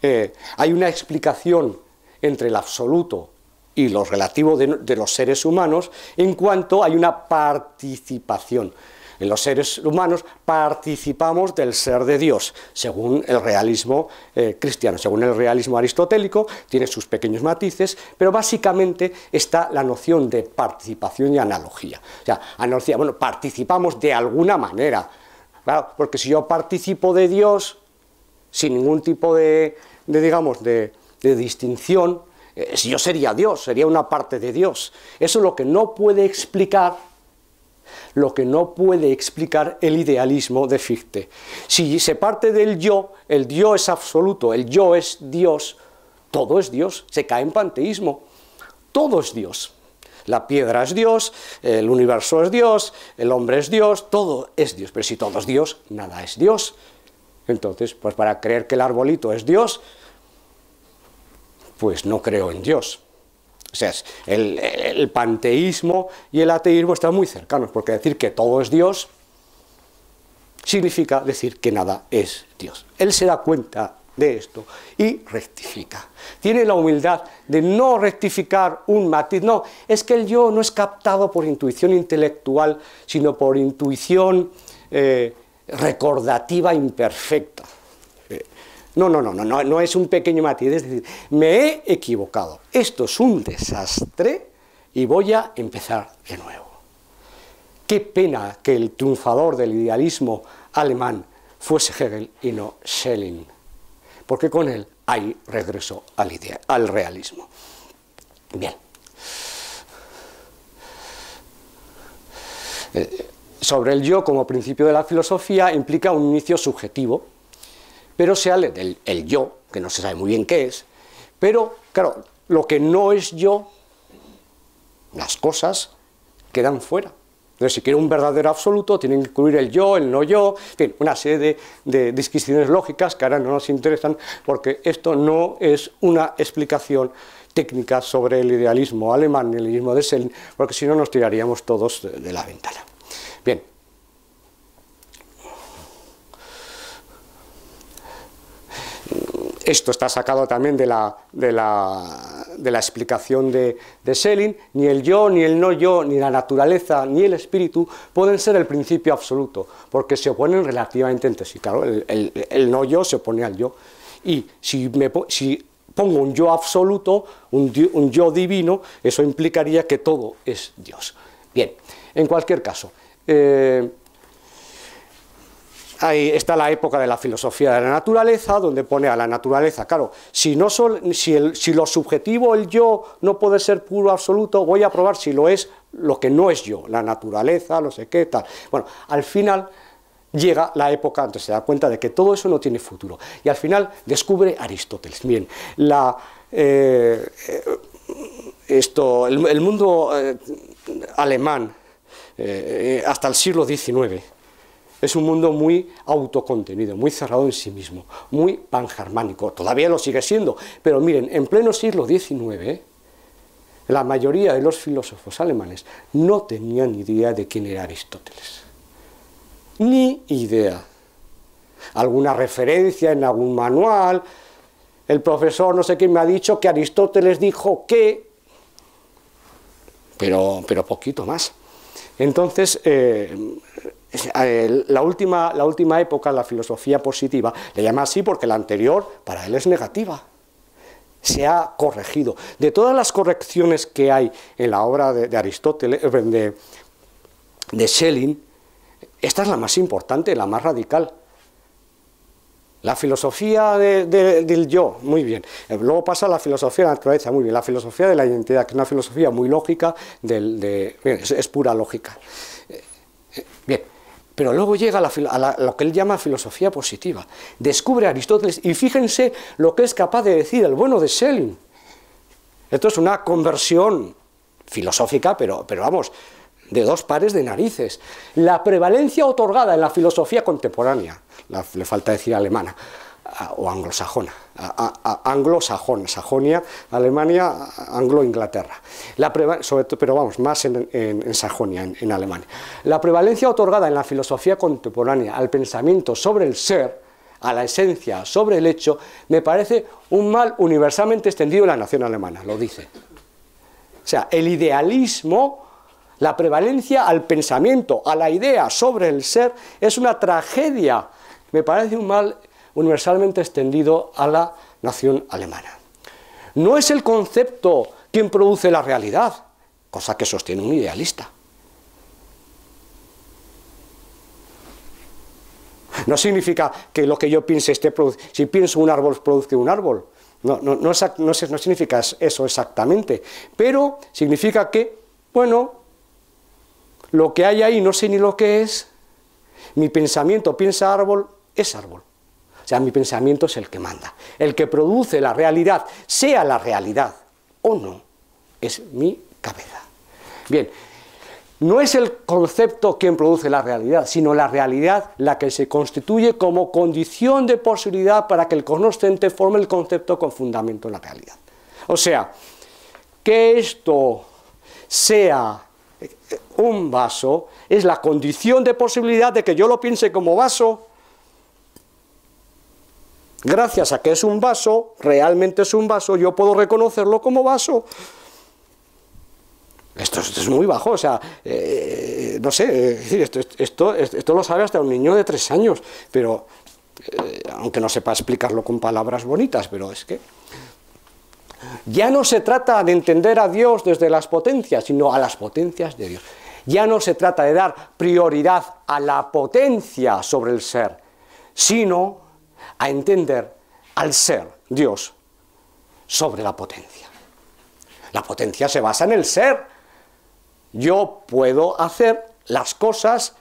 eh, hay una explicación entre el absoluto y lo relativo de, los seres humanos en cuanto hay una participación. En los seres humanos participamos del ser de Dios, según el realismo eh, cristiano, según el realismo aristotélico, tiene sus pequeños matices, pero básicamente está la noción de participación y analogía. O sea, analogía, bueno, participamos de alguna manera, porque si yo participo de Dios sin ningún tipo de, digamos, de distinción, eh, yo sería Dios, sería una parte de Dios. Eso es lo que no puede explicar lo que no puede explicar el idealismo de Fichte. Si se parte del yo, el yo es absoluto, el yo es Dios, todo es Dios, se cae en panteísmo, todo es Dios. La piedra es Dios, el universo es Dios, el hombre es Dios, todo es Dios. Pero si todo es Dios, nada es Dios. Entonces, pues para creer que el arbolito es Dios, pues no creo en Dios. O sea, el, panteísmo y el ateísmo están muy cercanos, porque decir que todo es Dios significa decir que nada es Dios. Él se da cuenta de esto y rectifica. Tiene la humildad de no rectificar un matiz. No, es que el yo no es captado por intuición intelectual, sino por intuición eh, recordativa imperfecta. Eh, no, no, no, no, no, es un pequeño matiz, es decir, me he equivocado, esto es un desastre y voy a empezar de nuevo. Qué pena que el triunfador del idealismo alemán fuese Hegel y no Schelling, porque con él hay regreso al, realismo. Bien. Eh, sobre el yo como principio de la filosofía implica un inicio subjetivo, pero se ale del el yo, que no se sabe muy bien qué es, pero claro, lo que no es yo, las cosas quedan fuera. Entonces, si quiere un verdadero absoluto, tienen que incluir el yo, el no yo, en una serie de, de, disquisiciones lógicas que ahora no nos interesan porque esto no es una explicación técnica sobre el idealismo alemán, el idealismo de Selin, porque si no nos tiraríamos todos de, de la ventana. Bien, esto está sacado también de la, de la, explicación de, de ni el yo, ni el no yo, ni la naturaleza, ni el espíritu pueden ser el principio absoluto, porque se oponen relativamente entre sí. Claro, el, no yo se opone al yo. Y si, me, si pongo un yo absoluto, un, yo divino, eso implicaría que todo es Dios. Bien, en cualquier caso, eh, Ahí está la época de la filosofía de la naturaleza, donde pone a la naturaleza, claro, si, no si, lo subjetivo, el yo, no puede ser puro absoluto, voy a probar si lo es lo que no es yo, la naturaleza, no sé qué, tal. Bueno, al final llega la época, entonces se da cuenta de que todo eso no tiene futuro. Y al final descubre Aristóteles. Bien, la, eh, eh, esto, el, mundo eh, alemán hasta el siglo XIX es un mundo muy autocontenido, muy cerrado en sí mismo, muy pangermánico, todavía lo sigue siendo, pero miren, en pleno siglo XIX, la mayoría de los filósofos alemanes no tenían idea de quién era Aristóteles, ni idea. Alguna referencia en algún manual, el profesor no sé quién me ha dicho que Aristóteles dijo que, pero, pero poquito más. Entonces, eh, eh, la última, la última época, la filosofía positiva, le llama así porque la anterior para él es negativa. Se ha corregido. De todas las correcciones que hay en la obra de, Aristóteles, eh, de, de Schelling, esta es la más importante, la más radical. La filosofía del yo, muy bien. Eh, luego pasa la filosofía de la naturaleza, muy bien. La filosofía de la identidad, que es una filosofía muy lógica, de, es, pura lógica. Bien, pero luego llega a, lo que él llama filosofía positiva. Descubre Aristóteles y fíjense lo que es capaz de decir el bueno de Schelling. Esto es una conversión filosófica, pero, vamos, de dos pares de narices. La prevalencia otorgada en la filosofía contemporánea, le falta decir alemana, o anglosajona, anglosajona, Sajonia, Alemania, Anglo-Inglaterra. Pero vamos, más en, en, Sajonia, en, Alemania. La prevalencia otorgada en la filosofía contemporánea al pensamiento sobre el ser, a la esencia, sobre el hecho, me parece un mal universalmente extendido en la nación alemana, lo dice. O sea, el idealismo, la prevalencia al pensamiento, a la idea sobre el ser, es una tragedia me parece un mal universalmente extendido a la nación alemana. No es el concepto quien produce la realidad, cosa que sostiene un idealista. No significa que lo que yo piense esté si pienso un árbol produce un árbol. No, no, no, no significa eso exactamente, pero significa que, bueno, lo que hay ahí no sé ni lo que es, mi pensamiento piensa árbol, es árbol sea, mi pensamiento es el que manda. El que produce la realidad, sea la realidad o no, es mi cabeza. Bien, no es el concepto quien produce la realidad, sino la realidad la que se constituye como condición de posibilidad para que el conocente forme el concepto con fundamento en la realidad. O sea, que esto sea eh, un vaso es la condición de posibilidad de que yo lo piense como vaso Gracias a que es un vaso, realmente es un vaso, yo puedo reconocerlo como vaso. Esto, es muy bajo, o sea, eh, no sé, esto, lo sabe hasta un niño de tres años, pero eh, aunque no sepa explicarlo con palabras bonitas, pero es que... Ya no se trata de entender a Dios desde las potencias, sino a las potencias de Dios. Ya no se trata de dar prioridad a la potencia sobre el ser, sino a entender al ser Dios sobre la potencia. La potencia se basa en el ser. Yo puedo hacer las cosas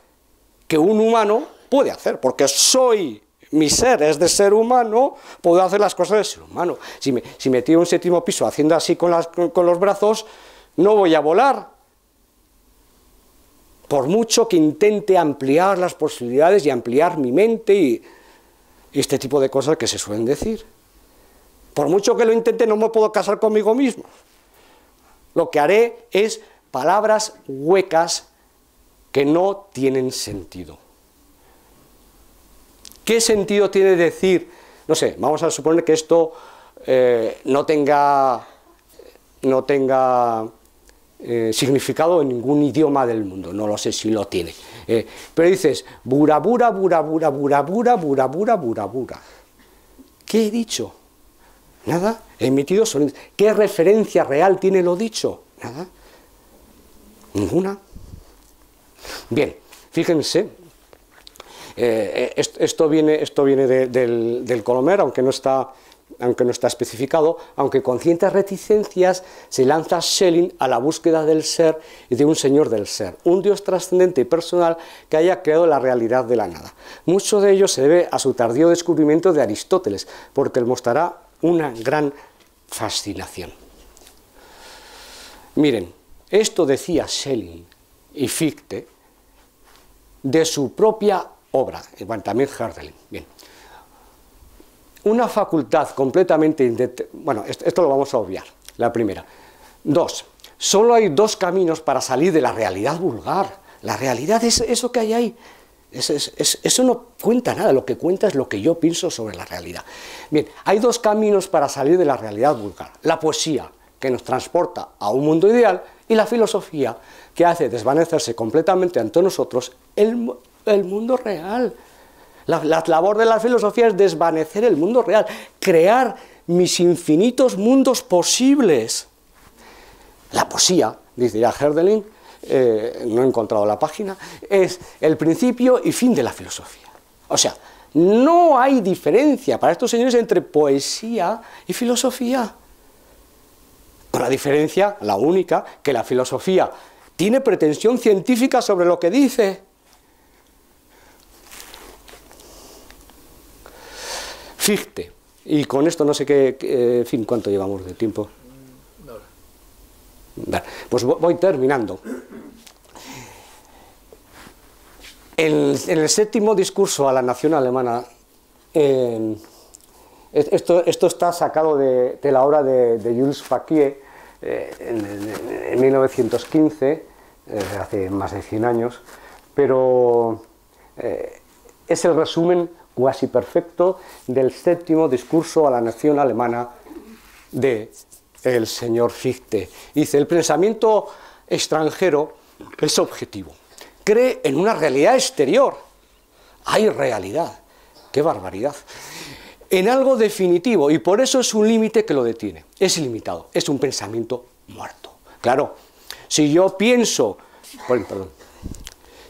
que un humano puede hacer, porque soy mi ser, es de ser humano, puedo hacer las cosas de ser humano. Si me, si un séptimo piso haciendo así con los brazos, no voy a volar, por mucho que intente ampliar las posibilidades y ampliar mi mente y este tipo de cosas que se suelen decir. Por mucho que lo intente, no me puedo casar conmigo mismo. Lo que haré es palabras huecas que no tienen sentido. ¿Qué sentido tiene decir, no sé, vamos a suponer que esto eh, no tenga, no tenga eh, significado en ningún idioma del mundo, no lo sé si lo tiene. Eh, pero dices, bura, bura, bura, bura, bura, bura, bura, bura, bura, ¿Qué he dicho? Nada. He emitido sonidos. ¿Qué referencia real tiene lo dicho? Nada. Ninguna. Bien, fíjense. Eh, eh, esto, viene, esto viene del, del Colomer, aunque no está aunque no está especificado, aunque con ciertas reticencias se lanza Schelling a la búsqueda del ser y de un señor del ser, un dios trascendente y personal que haya creado la realidad de la nada. Mucho de ello se debe a su tardío descubrimiento de Aristóteles, porque él mostrará una gran fascinación. Miren, esto decía Schelling y Fichte de su propia obra, igual eh, también Bien una facultad completamente... Bueno, esto, lo vamos a obviar, la primera. Dos, solo hay dos caminos para salir de la realidad vulgar. La realidad es eso que hay ahí. eso no cuenta nada, lo que cuenta es lo que yo pienso sobre la realidad. Bien, hay dos caminos para salir de la realidad vulgar. La poesía, que nos transporta a un mundo ideal, y la filosofía, que hace desvanecerse completamente ante nosotros el, el mundo real. La, labor de la filosofía es desvanecer el mundo real, crear mis infinitos mundos posibles. La poesía, diría Herdeling, eh, no he encontrado la página, es el principio y fin de la filosofía. O sea, no hay diferencia para estos señores entre poesía y filosofía. Con la diferencia, la única, que la filosofía tiene pretensión científica sobre lo que dice. Y con esto no sé qué, en fin, cuánto llevamos de tiempo. pues voy terminando. En, el séptimo discurso a la nación alemana, em, esto, esto, está sacado de, la obra de, Jules Paquier eh, en, en, 1915, eh, hace más de 100 años, pero eh, es el resumen cuasi perfecto del séptimo discurso a la nación alemana de el señor Fichte. Dice, el pensamiento extranjero es objetivo, cree en una realidad exterior, hay realidad, qué barbaridad, en algo definitivo y por eso es un límite que lo detiene, es ilimitado, es un pensamiento muerto. Claro, si yo pienso, perdón,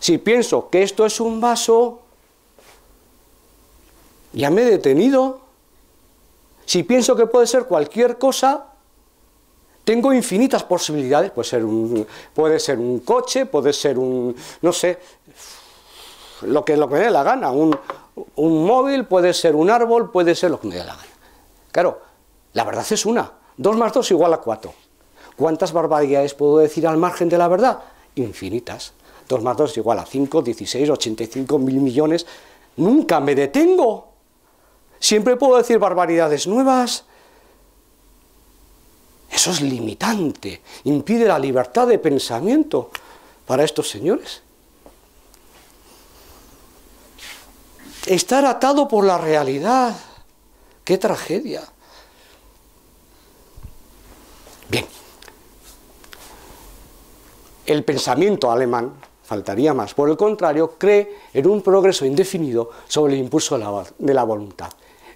si pienso que esto es un vaso, ya me he detenido. Si pienso que puede ser cualquier cosa, tengo infinitas posibilidades. Puede ser un, puede ser un coche, puede ser un, no sé, lo que, lo que me dé la gana. Un, un móvil, puede ser un árbol, puede ser lo que me dé la gana. Claro, la verdad es una. Dos más dos igual a cuatro. ¿Cuántas barbaridades puedo decir al margen de la verdad? Infinitas. Dos más dos igual a 5, 16, cinco mil millones. Nunca me detengo. Siempre puedo decir barbaridades nuevas. Eso es limitante, impide la libertad de pensamiento para estos señores. Estar atado por la realidad, qué tragedia. Bien, el pensamiento alemán, faltaría más, por el contrario, cree en un progreso indefinido sobre el impulso de la, voluntad.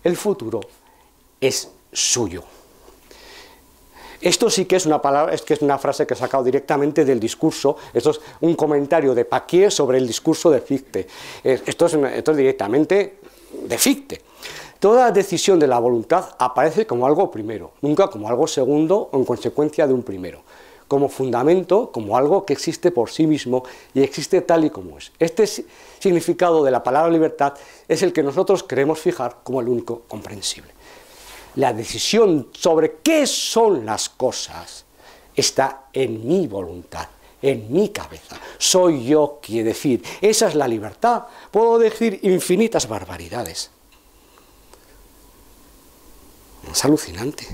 El futuro es suyo. Esto sí que es una palabra, es que es una frase que he sacado directamente del discurso. Esto es un comentario de Paquier sobre el discurso de Fichte. Esto es, esto es directamente de Fichte. Toda decisión de la voluntad aparece como algo primero, nunca como algo segundo o en consecuencia de un primero como fundamento, como algo que existe por sí mismo y existe tal y como es. Este significado de la palabra libertad es el que nosotros queremos fijar como el único comprensible. La decisión sobre qué son las cosas está en mi voluntad, en mi cabeza. Soy yo quien decir. Esa es la libertad. Puedo decir infinitas barbaridades. Es alucinante.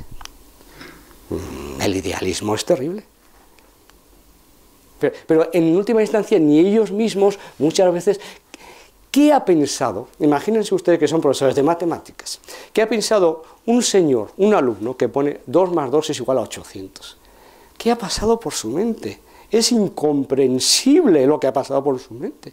El idealismo es terrible. Pero, en última instancia, ni ellos mismos muchas veces ¿Qué ha pensado? Imagínense ustedes que son profesores de matemáticas. ¿Qué ha pensado un señor, un alumno, que pone 2 más 2 es igual a 800? ¿Qué ha pasado por su mente? Es incomprensible lo que ha pasado por su mente.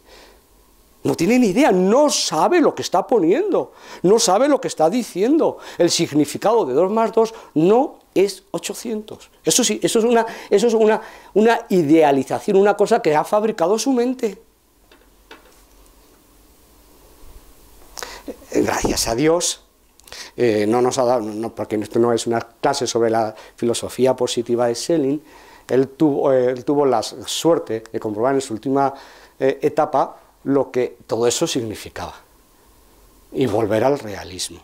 No tiene ni idea, no sabe lo que está poniendo, no sabe lo que está diciendo. El significado de 2 más 2 no es 800. Eso sí, eso es, una, eso es una, una idealización, una cosa que ha fabricado su mente. Eh, gracias a Dios, eh, no nos ha dado, porque esto no es una clase sobre la filosofía positiva de Schelling, él tuvo, eh, tuvo la suerte de comprobar en su última etapa lo que todo eso significaba y volver al realismo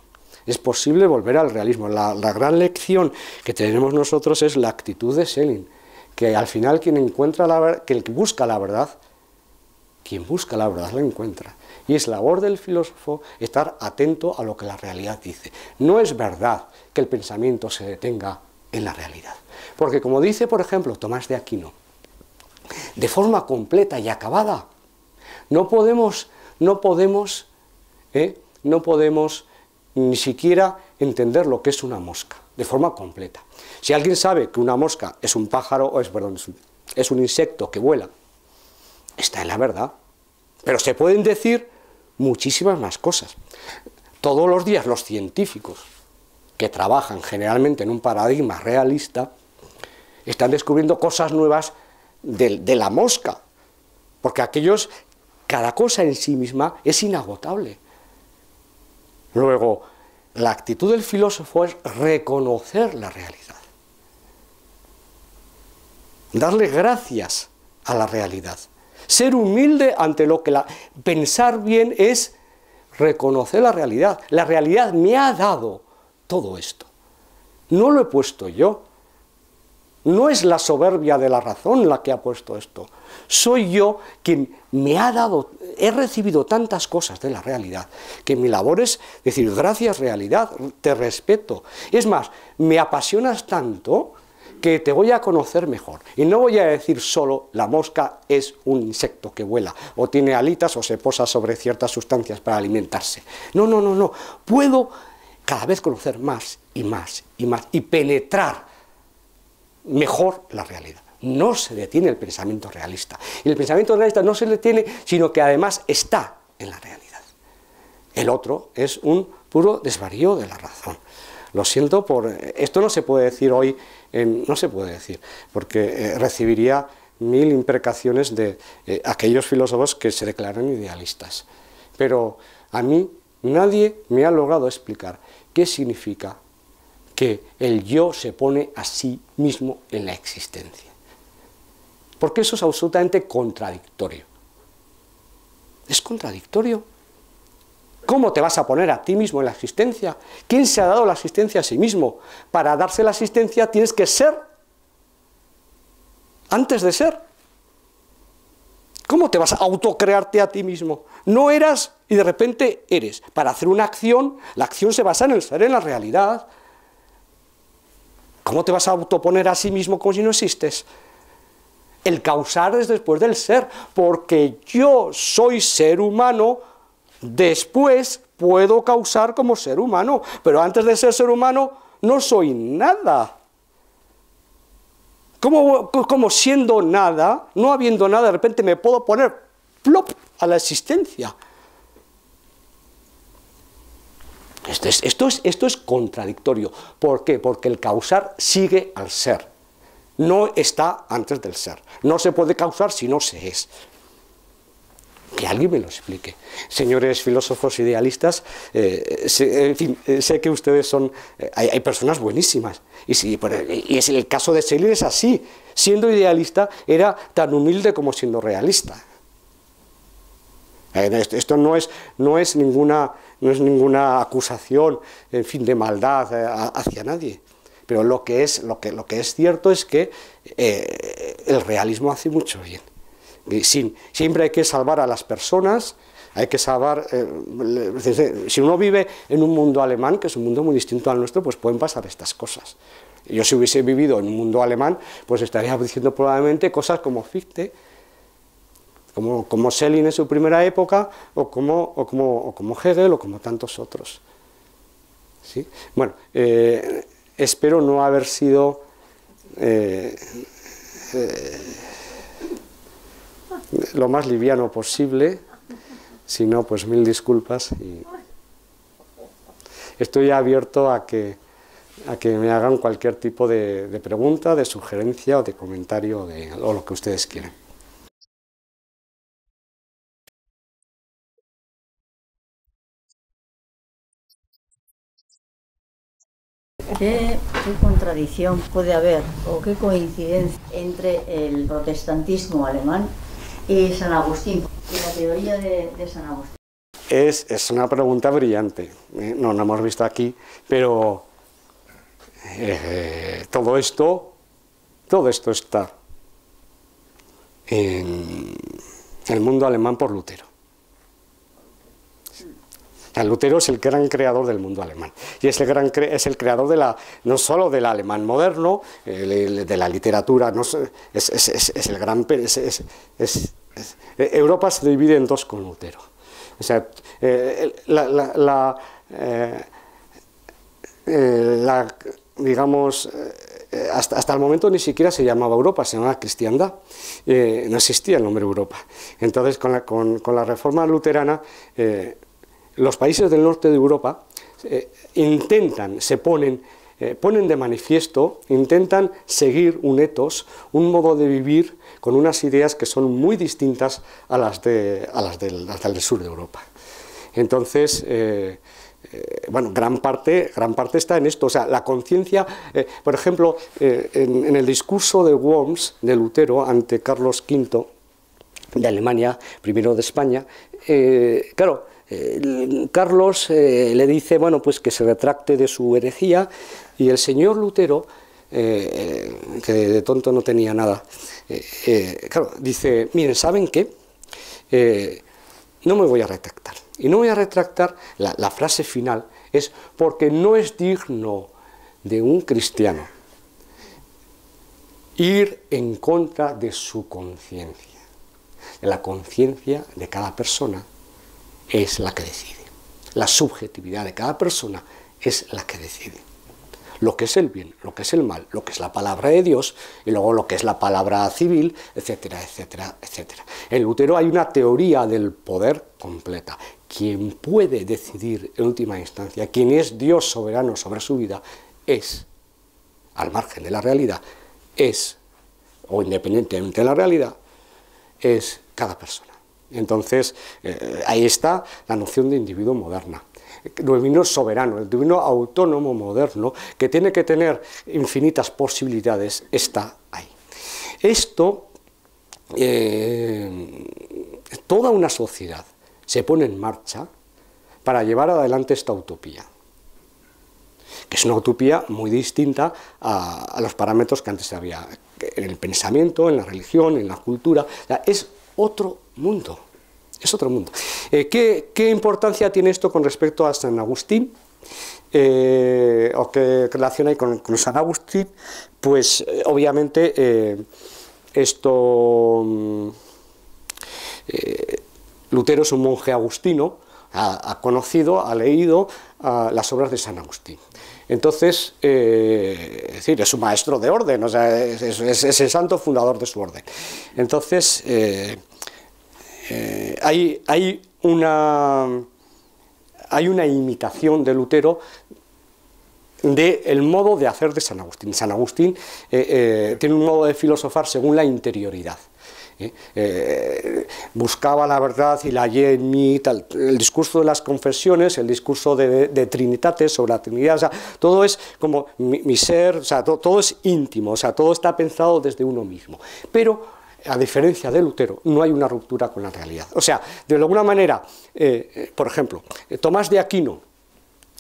es posible volver al realismo. La, gran lección que tenemos nosotros es la actitud de Schelling, que al final quien encuentra la que busca la verdad, quien busca la verdad la encuentra. Y es labor del filósofo estar atento a lo que la realidad dice. No es verdad que el pensamiento se detenga en la realidad. Porque como dice, por ejemplo, Tomás de Aquino, de forma completa y acabada, no podemos, no podemos, ¿eh? no podemos ni siquiera entender lo que es una mosca de forma completa. Si alguien sabe que una mosca es un pájaro, o es, perdón, es un, insecto que vuela, está en la verdad. Pero se pueden decir muchísimas más cosas. Todos los días los científicos que trabajan generalmente en un paradigma realista están descubriendo cosas nuevas de la mosca, porque aquellos, cada cosa en sí misma es inagotable. Luego, la actitud del filósofo es reconocer la realidad, darle gracias a la realidad, ser humilde ante lo que la... Pensar bien es reconocer la realidad. La realidad me ha dado todo esto. No lo he puesto yo, no es la soberbia de la razón la que ha puesto esto. Soy yo quien me ha dado, he recibido tantas cosas de la realidad, que mi labor es decir, gracias realidad, te respeto. Es más, me apasionas tanto que te voy a conocer mejor. Y no voy a decir solo la mosca es un insecto que vuela, o tiene alitas, o se posa sobre ciertas sustancias para alimentarse. No, no, no, no. Puedo cada vez conocer más y más y más y penetrar mejor la realidad. No se detiene el pensamiento realista. Y el pensamiento realista no se detiene, sino que además está en la realidad. El otro es un puro desvarío de la razón. Lo siento por... Eh, esto no se puede decir hoy, no se puede decir, porque eh, recibiría mil imprecaciones de eh, aquellos filósofos que se declaran idealistas. Pero a mí nadie me ha logrado explicar qué significa que el yo se pone a sí mismo en la existencia. Porque eso es absolutamente contradictorio. Es contradictorio. ¿Cómo te vas a poner a ti mismo en la existencia? ¿Quién se ha dado la existencia a sí mismo? Para darse la existencia tienes que ser antes de ser. ¿Cómo te vas a autocrearte a ti mismo? No eras y de repente eres. Para hacer una acción, la acción se basa en el ser, en la realidad, ¿Cómo te vas a autoponer a sí mismo como si no existes? El causar es después del ser, porque yo soy ser humano, después puedo causar como ser humano, pero antes de ser ser humano no soy nada. Como siendo nada, no habiendo nada, de repente me puedo poner plop a la existencia? Esto es, contradictorio. ¿Por qué? Porque el causar sigue al ser. No está antes del ser. No se puede causar si no se es. Que alguien me lo explique. Señores filósofos idealistas, eh, sé, en fin, eh, sé que ustedes son... Eh, hay, personas buenísimas. Y, si, y es el caso de Selin es así. Siendo idealista, era tan humilde como siendo realista. esto, esto no, es, no es ninguna no es ninguna acusación, en fin, de maldad eh, hacia nadie. Pero lo que es, lo que, lo que es cierto es que eh, el realismo hace mucho bien. siempre hay que salvar a las personas, hay que salvar... Eh, si uno vive en un mundo alemán, que es un mundo muy distinto al nuestro, pues pueden pasar estas cosas. Yo si hubiese vivido en un mundo alemán, pues estaría diciendo probablemente cosas como Fichte, como, como Selin en su primera época, o como, o como, o Hegel, o como tantos otros. Bueno, eh, espero no haber sido... Eh, eh, lo más liviano posible, si no, pues mil disculpas. Y estoy abierto a que, a que me hagan cualquier tipo de, pregunta, de sugerencia o de comentario de, o lo que ustedes quieran. ¿Qué, contradicción puede haber o qué coincidencia entre el protestantismo alemán y San Agustín y la teoría de, San Agustín? Es, una pregunta brillante, ¿eh? no la hemos visto aquí, pero eh, todo esto, todo esto está en el mundo alemán por Lutero. Lutero es el gran creador del mundo alemán y es el, gran es el creador de la, no solo del alemán moderno, eh, de la literatura, es, es, es, es el gran... Eh, Europa se divide en dos con Lutero. O sea, eh, la, digamos, hasta, hasta, el momento ni siquiera se llamaba Europa, se llamaba cristiandad, no existía el nombre Europa. Entonces, con la, reforma luterana, los países del norte de Europa eh, intentan, se ponen, eh, ponen de manifiesto, intentan seguir un etos, un modo de vivir con unas ideas que son muy distintas a las, de, a las, del, sur de Europa. Entonces, eh, bueno, gran parte, gran parte está en esto, o sea, la conciencia, por ejemplo, en, el discurso de Worms, de Lutero, ante Carlos V, de Alemania, primero de España, claro, eh, Carlos eh, le dice, bueno, pues que se retracte de su herejía y el señor Lutero, eh, que de tonto no tenía nada, dice, miren, ¿saben qué? no me voy a retractar. Y no voy a retractar, la frase final es, porque no es digno de un cristiano ir en contra de su conciencia, de la conciencia de cada persona es la que decide. La subjetividad de cada persona es la que decide. Lo que es el bien, lo que es el mal, lo que es la palabra de Dios y luego lo que es la palabra civil, etcétera, etcétera, etcétera. En Lutero hay una teoría del poder completa. Quien puede decidir en última instancia, quién es Dios soberano sobre su vida, es, al margen de la realidad, es, o independientemente de la realidad, es cada persona. Entonces, eh, ahí está la noción de individuo moderna El divino soberano, el divino autónomo moderno, que tiene que tener infinitas posibilidades, está ahí. Esto, eh, toda una sociedad se pone en marcha para llevar adelante esta utopía, que es una utopía muy distinta a, los parámetros que antes había en el pensamiento, en la religión, en la cultura, otro mundo. Es otro mundo. Eh, ¿qué, importancia tiene esto con respecto a San Agustín? Eh, ¿O qué relación hay con, San Agustín? Pues eh, obviamente esto... Mm, Lutero es un monje agustino, ha, conocido, ha leído ah, las obras de San Agustín. Entonces, eh, es decir, es un maestro de orden, o sea, es, el santo fundador de su orden. Entonces, eh, eh, hay, una, imitación de Lutero del modo de hacer de San Agustín. San Agustín tiene un modo de filosofar según la interioridad. ¿eh? Eh, buscaba la verdad y la hallé en mí, el discurso de las confesiones, el discurso de, de, Trinitates sobre la Trinidad, todo es como mi, ser, todo es íntimo, o sea, todo está pensado desde uno mismo. Pero a diferencia de Lutero, no hay una ruptura con la realidad. O sea, de alguna manera, eh, por ejemplo, Tomás de Aquino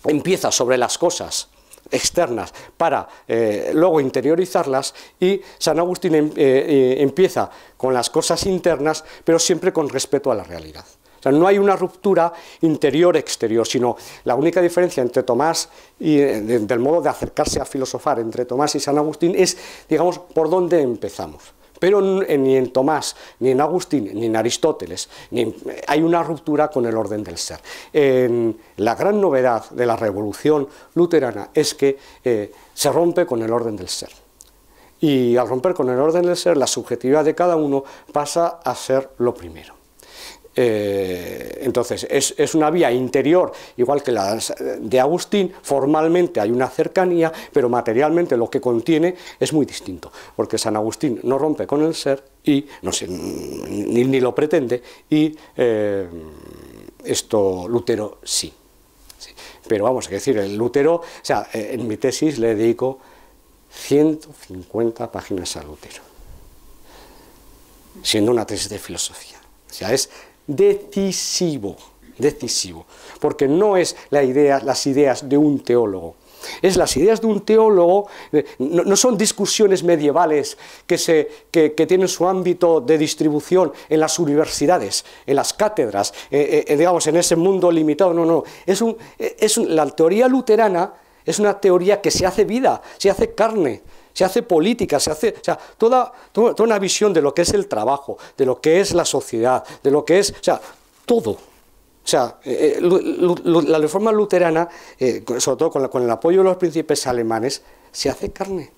empieza sobre las cosas externas para eh, luego interiorizarlas y San Agustín em, eh, eh, empieza con las cosas internas, pero siempre con respeto a la realidad. O sea, no hay una ruptura interior-exterior, sino la única diferencia entre Tomás y del modo de acercarse a filosofar entre Tomás y San Agustín es, digamos, por dónde empezamos. Pero eh, ni en Tomás, ni en Agustín, ni en Aristóteles, eh, hay una ruptura con el orden del ser. la gran novedad de la revolución luterana es que eh, se rompe con el orden del ser. Y al romper con el orden del ser, la subjetividad de cada uno pasa a ser lo primero. Eh, entonces, es, una vía interior, igual que la de Agustín, formalmente hay una cercanía, pero materialmente lo que contiene es muy distinto, porque San Agustín no rompe con el ser y no ni, lo pretende, y eh, esto Lutero sí. Pero vamos, a decir, el Lutero, o sea, eh, en mi tesis le dedico 150 páginas a Lutero, siendo una tesis de filosofía. O sea, es decisivo, decisivo, porque no es la idea, las ideas de un teólogo. Es las ideas de un teólogo, eh, no, son discusiones medievales que, se, que, tienen su ámbito de distribución en las universidades, en las cátedras, eh, eh, digamos, en ese mundo limitado, no, no. Es, un, es la teoría luterana es una teoría que se hace vida, se hace carne, se hace política, se hace o sea, toda, toda, una visión de lo que es el trabajo, de lo que es la sociedad, de lo que es, o sea, todo. O sea, eh, eh, la reforma luterana, eh, sobre todo con, con el apoyo de los príncipes alemanes, se hace carne.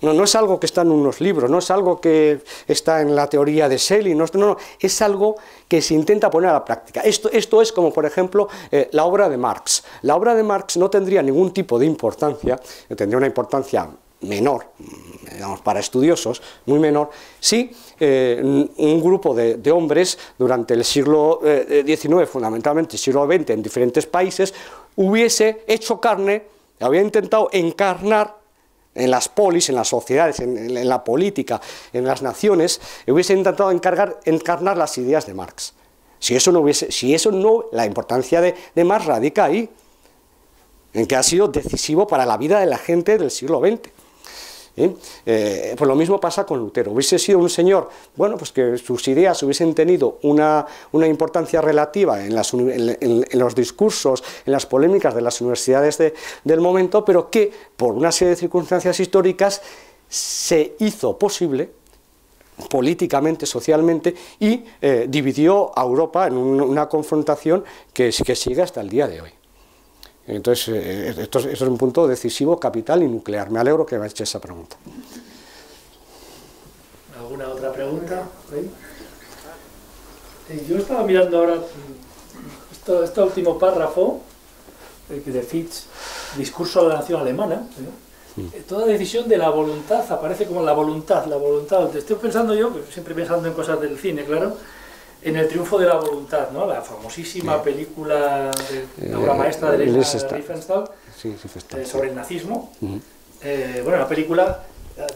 No, no es algo que está en unos libros, no es algo que está en la teoría de Shelley, no, no, no es algo que se intenta poner a la práctica. Esto, esto es como, por ejemplo, eh, la obra de Marx. La obra de Marx no tendría ningún tipo de importancia, eh, tendría una importancia menor, mm, digamos, para estudiosos, muy menor, si eh, un grupo de, hombres durante el siglo XIX, fundamentalmente el siglo XX, en diferentes países, hubiese hecho carne, había intentado encarnar en las polis, en las sociedades, en, la política, en las naciones, hubiese intentado encargar, encarnar las ideas de Marx. Si eso no hubiese, si eso no, la importancia de, de Marx radica ahí, en que ha sido decisivo para la vida de la gente del siglo XX. ¿eh? Eh, pues lo mismo pasa con Lutero. Hubiese sido un señor, bueno, pues que sus ideas hubiesen tenido una, importancia relativa en, los discursos, en las polémicas de las universidades del momento, pero que por una serie de circunstancias históricas se hizo posible políticamente, socialmente, y eh, dividió a Europa en una confrontación que sigue hasta el día de hoy. Entonces, eh, eh, esto, es un punto decisivo, capital y nuclear. Me alegro que me ha hecho esa pregunta. ¿Alguna otra pregunta? Yo estaba mirando ahora mm, este último párrafo eh, de Fitch, discurso de la nación alemana. Mm. Toda decisión de la voluntad aparece como la voluntad, la voluntad. Estoy pensando yo, siempre pensando en cosas del cine, claro, en El triunfo de la voluntad, ¿no? La famosísima película de la eh, obra maestra de eh, Riefenstahl, eh, sobre el nazismo. bueno, la película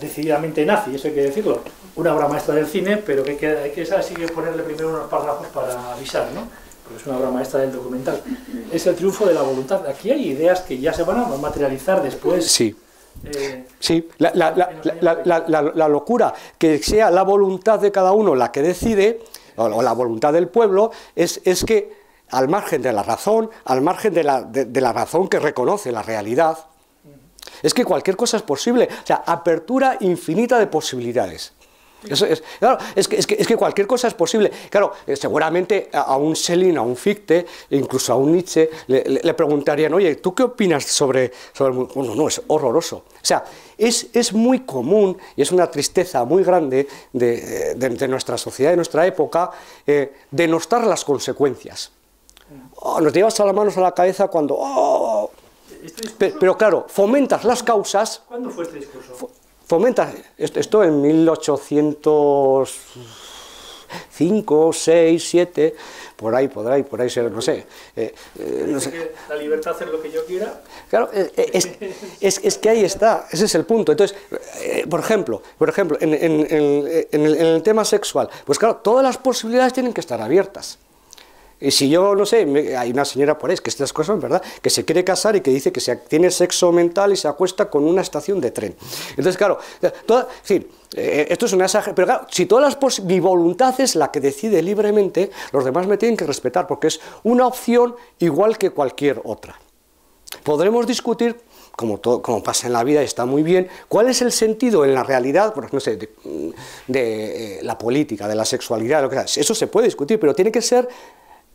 decididamente nazi, eso hay que decirlo. Una obra maestra del cine, pero que hay que, que, ponerle primero unos párrafos para avisar, ¿no? Porque es una obra maestra del documental. Es el triunfo de la voluntad. Aquí hay ideas que ya se van a materializar después. Sí. sí, la, la locura, que sea la voluntad de cada uno la que decide, o la voluntad del pueblo, es, que al margen de la razón, al margen de la, razón que reconoce la realidad, es que cualquier cosa es posible, o sea, apertura infinita de posibilidades. Eso es, que, cualquier cosa es posible. Claro, eh, seguramente a, un Selin, a un Fichte, incluso a un Nietzsche, le, preguntarían, oye, ¿tú qué opinas sobre, sobre el mundo? Bueno, no, es horroroso. O sea, es, muy común y es una tristeza muy grande de, nuestra sociedad, de nuestra época, eh, denostar las consecuencias. Oh, nos llevas a las manos a la cabeza cuando... Oh, oh, ¿Este pero, pero, claro, fomentas las causas... ¿Cuándo fue este discurso? Fomentas, esto en 1800... 5, 6, 7, por ahí, podrá y por ahí, ser, no sé. Eh, eh, la libertad de hacer lo que yo quiera. Claro, eh, es, es, que ahí está, ese es el punto. Entonces, por ejemplo, por ejemplo en, el, en el tema sexual, pues claro, todas las posibilidades tienen que estar abiertas. Y si yo, no sé, hay una señora por ahí, que estas cosas verdad, que se quiere casar y que dice que se, tiene sexo mental y se acuesta con una estación de tren. Entonces, claro, eh, eh, esto es una mensaje, pero claro, si todas las mi voluntad es la que decide libremente, los demás me tienen que respetar, porque es una opción igual que cualquier otra. Podremos discutir como, como pasa en la vida, y está muy bien, cuál es el sentido en la realidad, por, no sé, de, eh, la política, de la sexualidad, lo que sea. Eso se puede discutir, pero tiene que ser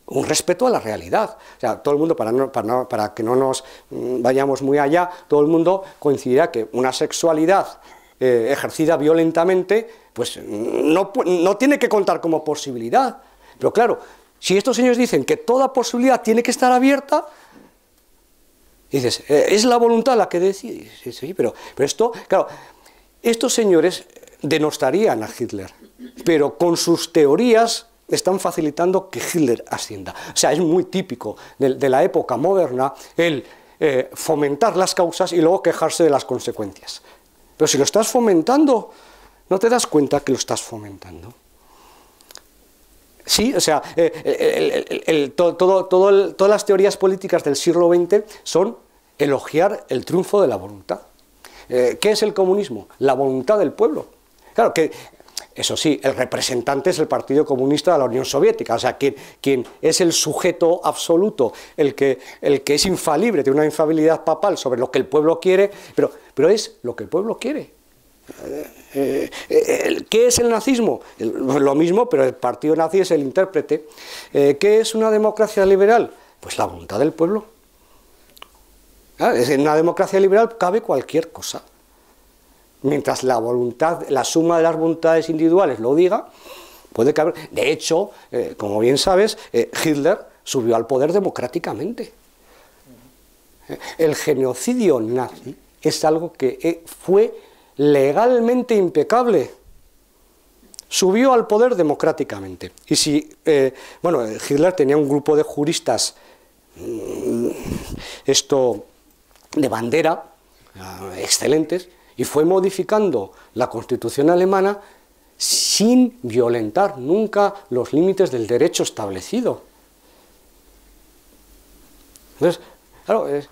un respeto a la realidad. O sea, todo el mundo, para, que no nos mm, vayamos muy allá, todo el mundo coincidirá que una sexualidad eh, ejercida violentamente, pues mm, no, tiene que contar como posibilidad. Pero claro, si estos señores dicen que toda posibilidad tiene que estar abierta, dices, eh, es la voluntad la que decide. Sí, sí, pero, pero esto, claro, estos señores denostarían a Hitler, pero con sus teorías están facilitando que Hitler ascienda. O sea, es muy típico de, la época moderna el eh, fomentar las causas y luego quejarse de las consecuencias. Pero si lo estás fomentando, no te das cuenta que lo estás fomentando. Sí, o sea, todas las teorías políticas del siglo XX son elogiar el triunfo de la voluntad. Eh, ¿Qué es el comunismo? La voluntad del pueblo. Claro, que eso sí, el representante es el Partido Comunista de la Unión Soviética, o sea, quien, quien es el sujeto absoluto, el que, el que es infalible, tiene una infalibilidad papal sobre lo que el pueblo quiere, pero, pero es lo que el pueblo quiere. Eh, eh, ¿Qué es el nazismo? lo mismo, pero el partido nazi es el intérprete. Eh, ¿Qué es una democracia liberal? Pues la voluntad del pueblo. Ah, en una democracia liberal cabe cualquier cosa mientras la voluntad, la suma de las voluntades individuales lo diga, puede caber. De hecho, eh, como bien sabes, eh, Hitler subió al poder democráticamente. Eh, el genocidio nazi es algo que fue legalmente impecable. Subió al poder democráticamente. Y si, bueno, Hitler tenía un grupo de juristas, mm, esto de bandera, ah, excelentes, y fue modificando la constitución alemana sin violentar nunca los límites del derecho establecido. Entonces, claro, eh,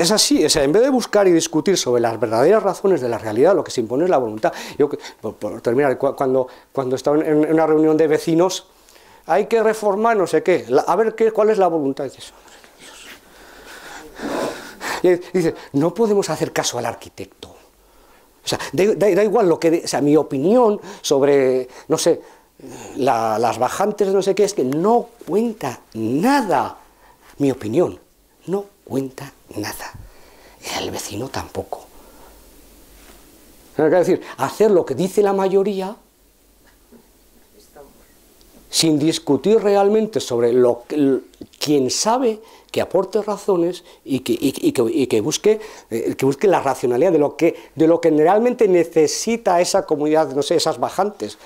es, así, o sea, en vez de buscar y discutir sobre las verdaderas razones de la realidad, lo que se impone es la voluntad. Yo, por, terminar, cuando, cuando estaba en, una reunión de vecinos, hay que reformar no sé qué, a ver qué, cuál es la voluntad. de eso dice, no podemos hacer caso al arquitecto. O sea, da, igual lo que... O sea, mi opinión sobre, no sé, las bajantes, no sé qué, es que no cuenta nada. Mi opinión no cuenta nada. el vecino tampoco. que decir, hacer lo que dice la mayoría sin discutir realmente sobre lo que, quien sabe que aporte razones y que, que, busque, eh, que busque la racionalidad de lo que, de lo que realmente necesita esa comunidad, no sé, esas bajantes.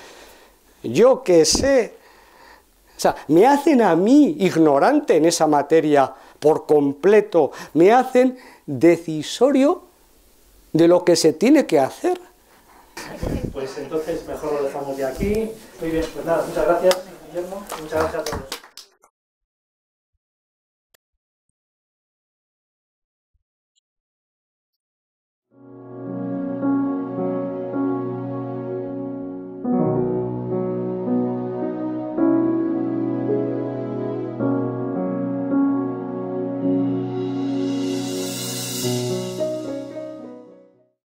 Yo que sé, o sea, me hacen a mí ignorante en esa materia por completo, me hacen decisorio de lo que se tiene que hacer. Pues entonces mejor lo dejamos de aquí. Muy bien, pues nada, muchas gracias, Guillermo, muchas gracias a todos.